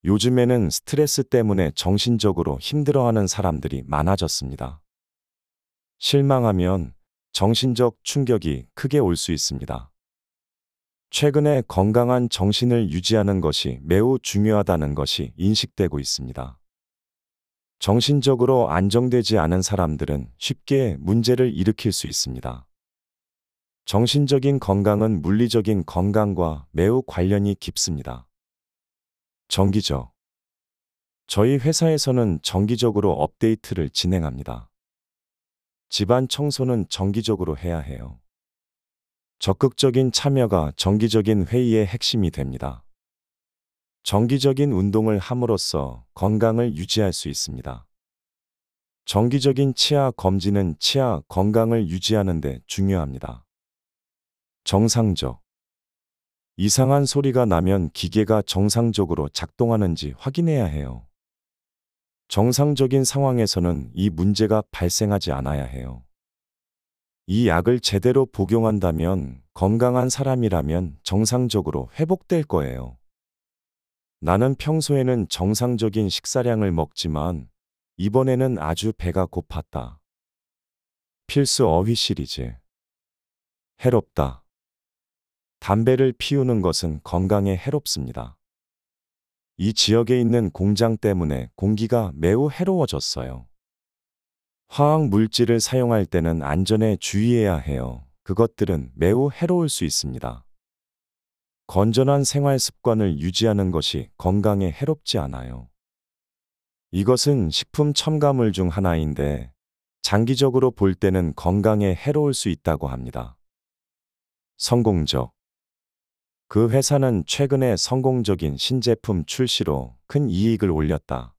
요즘에는 스트레스 때문에 정신적으로 힘들어하는 사람들이 많아졌습니다. 실망하면 정신적 충격이 크게 올 수 있습니다. 최근에 건강한 정신을 유지하는 것이 매우 중요하다는 것이 인식되고 있습니다. 정신적으로 안정되지 않은 사람들은 쉽게 문제를 일으킬 수 있습니다. 정신적인 건강은 물리적인 건강과 매우 관련이 깊습니다. 정기적. 저희 회사에서는 정기적으로 업데이트를 진행합니다. 집안 청소는 정기적으로 해야 해요. 적극적인 참여가 정기적인 회의의 핵심이 됩니다. 정기적인 운동을 함으로써 건강을 유지할 수 있습니다. 정기적인 치아 검진은 치아 건강을 유지하는 데 중요합니다. 정상적 이상한 소리가 나면 기계가 정상적으로 작동하는지 확인해야 해요. 정상적인 상황에서는 이 문제가 발생하지 않아야 해요. 이 약을 제대로 복용한다면 건강한 사람이라면 정상적으로 회복될 거예요. 나는 평소에는 정상적인 식사량을 먹지만 이번에는 아주 배가 고팠다. 필수 어휘 시리즈. 해롭다. 담배를 피우는 것은 건강에 해롭습니다. 이 지역에 있는 공장 때문에 공기가 매우 해로워졌어요. 화학 물질을 사용할 때는 안전에 주의해야 해요. 그것들은 매우 해로울 수 있습니다. 건전한 생활 습관을 유지하는 것이 건강에 해롭지 않아요. 이것은 식품 첨가물 중 하나인데 장기적으로 볼 때는 건강에 해로울 수 있다고 합니다. 성공적 그 회사는 최근에 성공적인 신제품 출시로 큰 이익을 올렸다.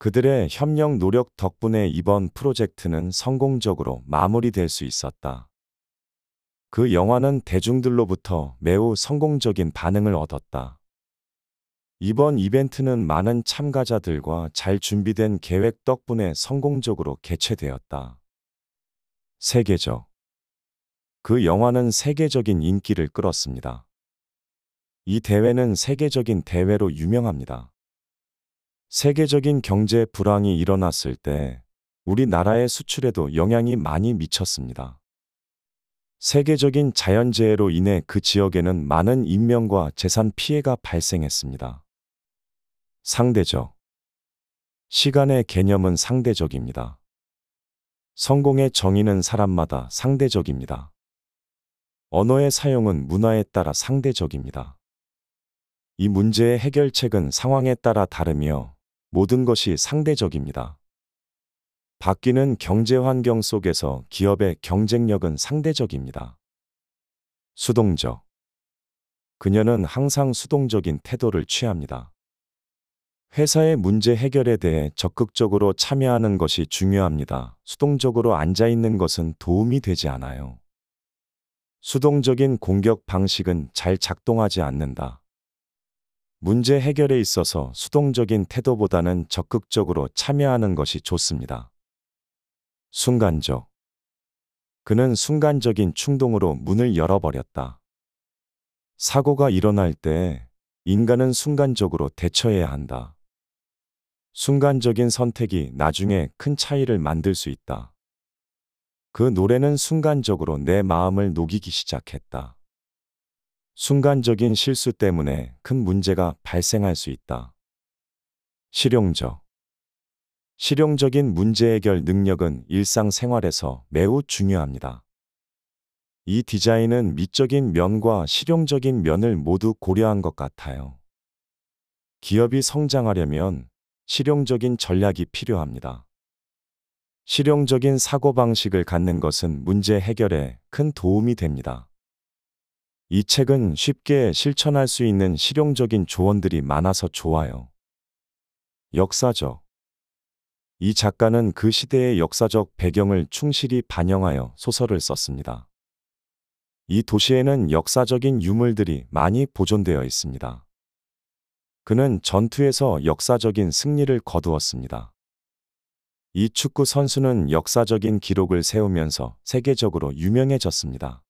그들의 협력 노력 덕분에 이번 프로젝트는 성공적으로 마무리될 수 있었다. 그 영화는 대중들로부터 매우 성공적인 반응을 얻었다. 이번 이벤트는 많은 참가자들과 잘 준비된 계획 덕분에 성공적으로 개최되었다. 세계적 그 영화는 세계적인 인기를 끌었습니다. 이 대회는 세계적인 대회로 유명합니다. 세계적인 경제 불황이 일어났을 때 우리나라의 수출에도 영향이 많이 미쳤습니다. 세계적인 자연재해로 인해 그 지역에는 많은 인명과 재산 피해가 발생했습니다. 상대적. 시간의 개념은 상대적입니다. 성공의 정의는 사람마다 상대적입니다. 언어의 사용은 문화에 따라 상대적입니다. 이 문제의 해결책은 상황에 따라 다르며 모든 것이 상대적입니다. 바뀌는 경제 환경 속에서 기업의 경쟁력은 상대적입니다. 수동적. 그녀는 항상 수동적인 태도를 취합니다. 회사의 문제 해결에 대해 적극적으로 참여하는 것이 중요합니다. 수동적으로 앉아 있는 것은 도움이 되지 않아요. 수동적인 공격 방식은 잘 작동하지 않는다. 문제 해결에 있어서 수동적인 태도보다는 적극적으로 참여하는 것이 좋습니다. 순간적. 그는 순간적인 충동으로 문을 열어버렸다. 사고가 일어날 때 인간은 순간적으로 대처해야 한다. 순간적인 선택이 나중에 큰 차이를 만들 수 있다. 그 노래는 순간적으로 내 마음을 녹이기 시작했다. 순간적인 실수 때문에 큰 문제가 발생할 수 있다. 실용적. 실용적인 문제 해결 능력은 일상생활에서 매우 중요합니다. 이 디자인은 미적인 면과 실용적인 면을 모두 고려한 것 같아요. 기업이 성장하려면 실용적인 전략이 필요합니다. 실용적인 사고방식을 갖는 것은 문제 해결에 큰 도움이 됩니다. 이 책은 쉽게 실천할 수 있는 실용적인 조언들이 많아서 좋아요. 역사적. 이 작가는 그 시대의 역사적 배경을 충실히 반영하여 소설을 썼습니다. 이 도시에는 역사적인 유물들이 많이 보존되어 있습니다. 그는 전투에서 역사적인 승리를 거두었습니다. 이 축구 선수는 역사적인 기록을 세우면서 세계적으로 유명해졌습니다.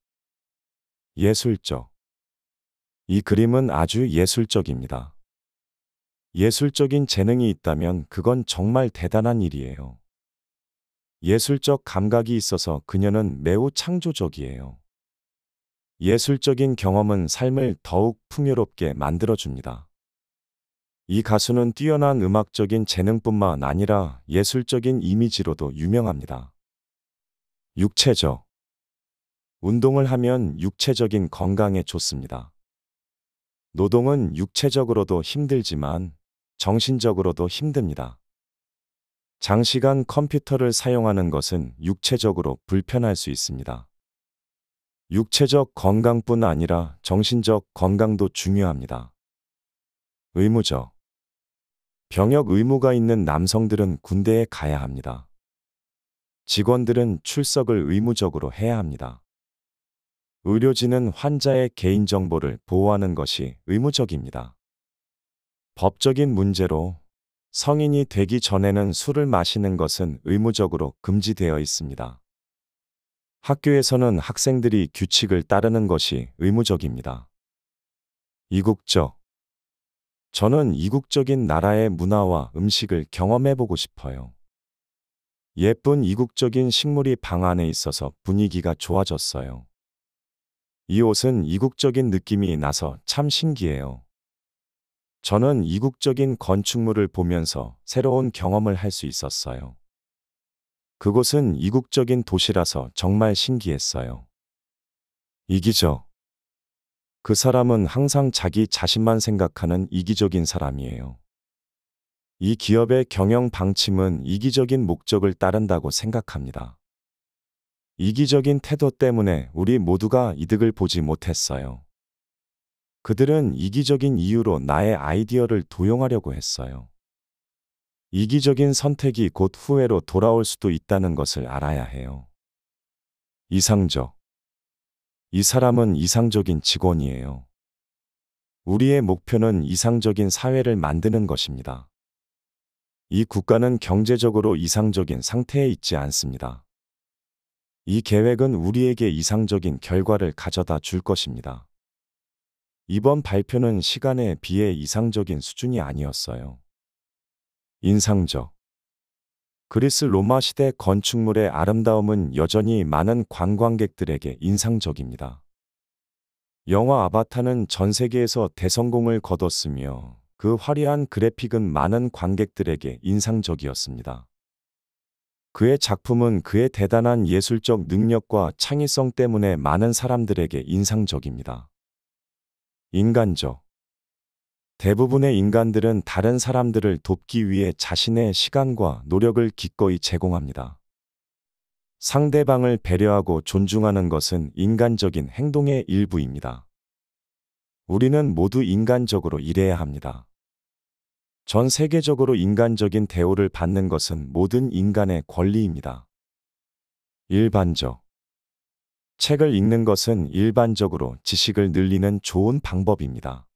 예술적 이 그림은 아주 예술적입니다. 예술적인 재능이 있다면 그건 정말 대단한 일이에요. 예술적 감각이 있어서 그녀는 매우 창조적이에요. 예술적인 경험은 삶을 더욱 풍요롭게 만들어줍니다. 이 가수는 뛰어난 음악적인 재능뿐만 아니라 예술적인 이미지로도 유명합니다. 육체적 운동을 하면 육체적인 건강에 좋습니다. 노동은 육체적으로도 힘들지만 정신적으로도 힘듭니다. 장시간 컴퓨터를 사용하는 것은 육체적으로 불편할 수 있습니다. 육체적 건강뿐 아니라 정신적 건강도 중요합니다. 의무적 병역 의무가 있는 남성들은 군대에 가야 합니다. 직원들은 출석을 의무적으로 해야 합니다. 의료진은 환자의 개인정보를 보호하는 것이 의무적입니다. 법적인 문제로 성인이 되기 전에는 술을 마시는 것은 의무적으로 금지되어 있습니다. 학교에서는 학생들이 규칙을 따르는 것이 의무적입니다. 이국적 저는 이국적인 나라의 문화와 음식을 경험해보고 싶어요. 예쁜 이국적인 식물이 방 안에 있어서 분위기가 좋아졌어요. 이 옷은 이국적인 느낌이 나서 참 신기해요. 저는 이국적인 건축물을 보면서 새로운 경험을 할 수 있었어요. 그곳은 이국적인 도시라서 정말 신기했어요. 이기적 그 사람은 항상 자기 자신만 생각하는 이기적인 사람이에요. 이 기업의 경영 방침은 이기적인 목적을 따른다고 생각합니다. 이기적인 태도 때문에 우리 모두가 이득을 보지 못했어요. 그들은 이기적인 이유로 나의 아이디어를 도용하려고 했어요. 이기적인 선택이 곧 후회로 돌아올 수도 있다는 것을 알아야 해요. 이상적 이 사람은 이상적인 직원이에요. 우리의 목표는 이상적인 사회를 만드는 것입니다. 이 국가는 경제적으로 이상적인 상태에 있지 않습니다. 이 계획은 우리에게 이상적인 결과를 가져다 줄 것입니다. 이번 발표는 시간에 비해 이상적인 수준이 아니었어요. 인상적 그리스 로마 시대 건축물의 아름다움은 여전히 많은 관광객들에게 인상적입니다. 영화 아바타는 전 세계에서 대성공을 거뒀으며 그 화려한 그래픽은 많은 관객들에게 인상적이었습니다. 그의 작품은 그의 대단한 예술적 능력과 창의성 때문에 많은 사람들에게 인상적입니다. 인간적 대부분의 인간들은 다른 사람들을 돕기 위해 자신의 시간과 노력을 기꺼이 제공합니다. 상대방을 배려하고 존중하는 것은 인간적인 행동의 일부입니다. 우리는 모두 인간적으로 일해야 합니다. 전 세계적으로 인간적인 대우를 받는 것은 모든 인간의 권리입니다. 일반적 책을 읽는 것은 일반적으로 지식을 늘리는 좋은 방법입니다.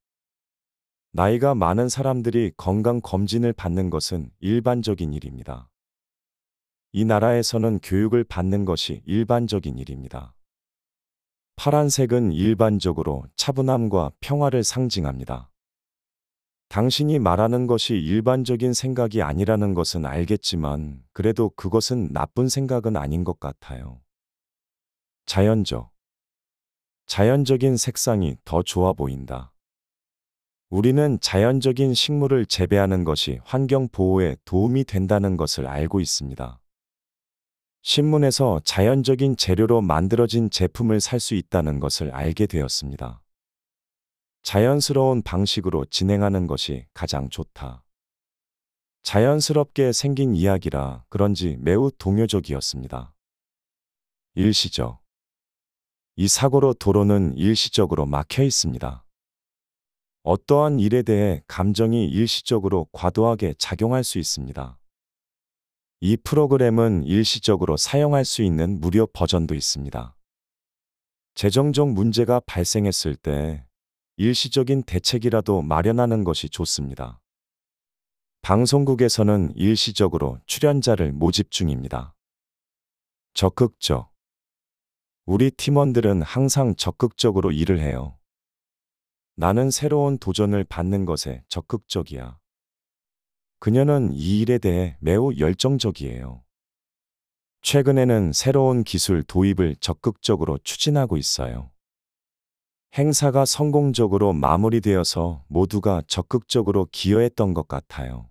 나이가 많은 사람들이 건강검진을 받는 것은 일반적인 일입니다. 이 나라에서는 교육을 받는 것이 일반적인 일입니다. 파란색은 일반적으로 차분함과 평화를 상징합니다. 당신이 말하는 것이 일반적인 생각이 아니라는 것은 알겠지만 그래도 그것은 나쁜 생각은 아닌 것 같아요. 자연적. 자연적인 색상이 더 좋아 보인다. 우리는 자연적인 식물을 재배하는 것이 환경 보호에 도움이 된다는 것을 알고 있습니다. 신문에서 자연적인 재료로 만들어진 제품을 살 수 있다는 것을 알게 되었습니다. 자연스러운 방식으로 진행하는 것이 가장 좋다. 자연스럽게 생긴 이야기라 그런지 매우 동요적이었습니다. 일시적. 이 사고로 도로는 일시적으로 막혀 있습니다. 어떠한 일에 대해 감정이 일시적으로 과도하게 작용할 수 있습니다. 이 프로그램은 일시적으로 사용할 수 있는 무료 버전도 있습니다. 재정적 문제가 발생했을 때 일시적인 대책이라도 마련하는 것이 좋습니다. 방송국에서는 일시적으로 출연자를 모집 중입니다. 적극적. 우리 팀원들은 항상 적극적으로 일을 해요. 나는 새로운 도전을 받는 것에 적극적이야. 그녀는 이 일에 대해 매우 열정적이에요. 최근에는 새로운 기술 도입을 적극적으로 추진하고 있어요. 행사가 성공적으로 마무리되어서 모두가 적극적으로 기여했던 것 같아요.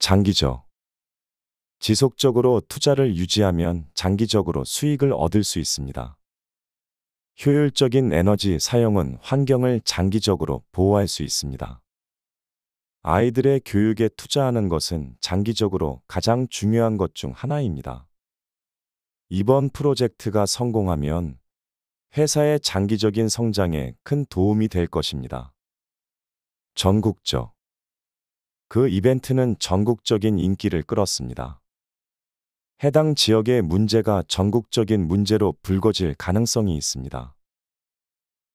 장기적. 지속적으로 투자를 유지하면 장기적으로 수익을 얻을 수 있습니다. 효율적인 에너지 사용은 환경을 장기적으로 보호할 수 있습니다. 아이들의 교육에 투자하는 것은 장기적으로 가장 중요한 것 중 하나입니다. 이번 프로젝트가 성공하면 회사의 장기적인 성장에 큰 도움이 될 것입니다. 전국적 그 이벤트는 전국적인 인기를 끌었습니다. 해당 지역의 문제가 전국적인 문제로 불거질 가능성이 있습니다.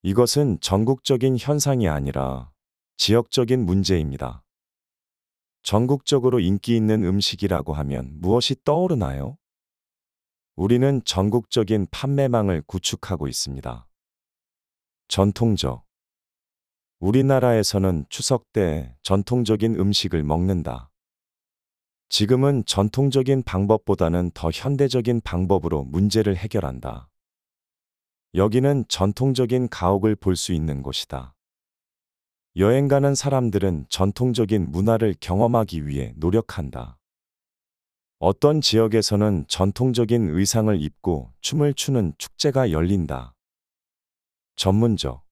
이것은 전국적인 현상이 아니라 지역적인 문제입니다. 전국적으로 인기 있는 음식이라고 하면 무엇이 떠오르나요? 우리는 전국적인 판매망을 구축하고 있습니다. 전통적 우리나라에서는 추석 때 전통적인 음식을 먹는다. 지금은 전통적인 방법보다는 더 현대적인 방법으로 문제를 해결한다. 여기는 전통적인 가옥을 볼 수 있는 곳이다. 여행 가는 사람들은 전통적인 문화를 경험하기 위해 노력한다. 어떤 지역에서는 전통적인 의상을 입고 춤을 추는 축제가 열린다. 전문적.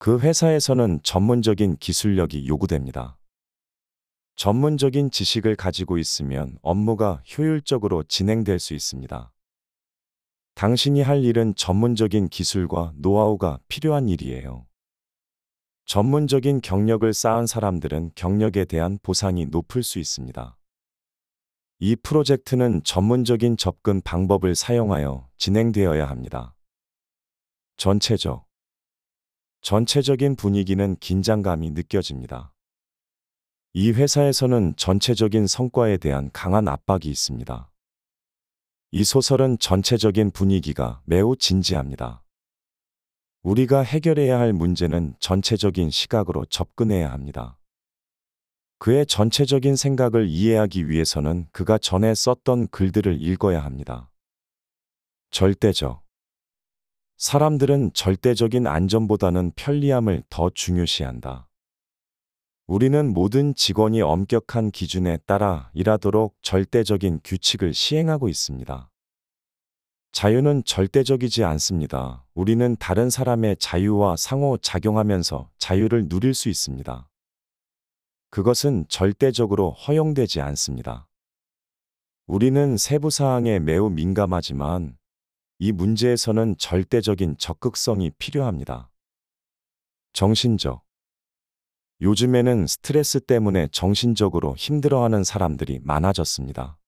그 회사에서는 전문적인 기술력이 요구됩니다. 전문적인 지식을 가지고 있으면 업무가 효율적으로 진행될 수 있습니다. 당신이 할 일은 전문적인 기술과 노하우가 필요한 일이에요. 전문적인 경력을 쌓은 사람들은 경력에 대한 보상이 높을 수 있습니다. 이 프로젝트는 전문적인 접근 방법을 사용하여 진행되어야 합니다. 전체적 전체적인 분위기는 긴장감이 느껴집니다. 이 회사에서는 전체적인 성과에 대한 강한 압박이 있습니다. 이 소설은 전체적인 분위기가 매우 진지합니다. 우리가 해결해야 할 문제는 전체적인 시각으로 접근해야 합니다. 그의 전체적인 생각을 이해하기 위해서는 그가 전에 썼던 글들을 읽어야 합니다. 절대적. 사람들은 절대적인 안전보다는 편리함을 더 중요시한다. 우리는 모든 직원이 엄격한 기준에 따라 일하도록 절대적인 규칙을 시행하고 있습니다. 자유는 절대적이지 않습니다. 우리는 다른 사람의 자유와 상호 작용하면서 자유를 누릴 수 있습니다. 그것은 절대적으로 허용되지 않습니다. 우리는 세부 사항에 매우 민감하지만 이 문제에서는 절대적인 적극성이 필요합니다. 정신적, 요즘에는 스트레스 때문에 정신적으로 힘들어하는 사람들이 많아졌습니다.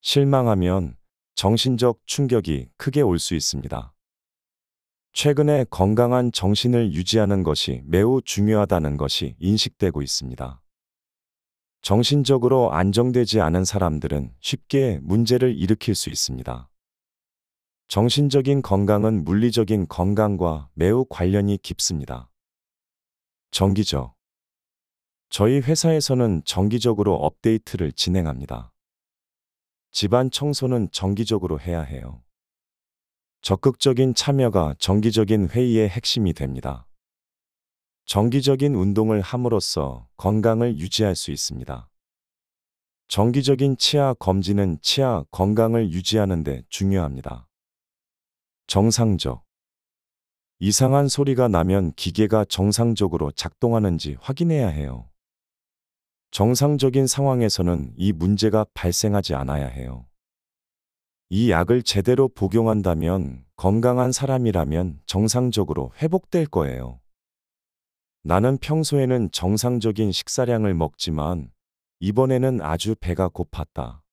실망하면 정신적 충격이 크게 올 수 있습니다. 최근에 건강한 정신을 유지하는 것이 매우 중요하다는 것이 인식되고 있습니다. 정신적으로 안정되지 않은 사람들은 쉽게 문제를 일으킬 수 있습니다. 정신적인 건강은 물리적인 건강과 매우 관련이 깊습니다. 정기적. 저희 회사에서는 정기적으로 업데이트를 진행합니다. 집안 청소는 정기적으로 해야 해요. 적극적인 참여가 정기적인 회의의 핵심이 됩니다. 정기적인 운동을 함으로써 건강을 유지할 수 있습니다. 정기적인 치아 검진은 치아 건강을 유지하는 데 중요합니다. 정상적 이상한 소리가 나면 기계가 정상적으로 작동하는지 확인해야 해요. 정상적인 상황에서는 이 문제가 발생하지 않아야 해요. 이 약을 제대로 복용한다면 건강한 사람이라면 정상적으로 회복될 거예요. 나는 평소에는 정상적인 식사량을 먹지만 이번에는 아주 배가 고팠다.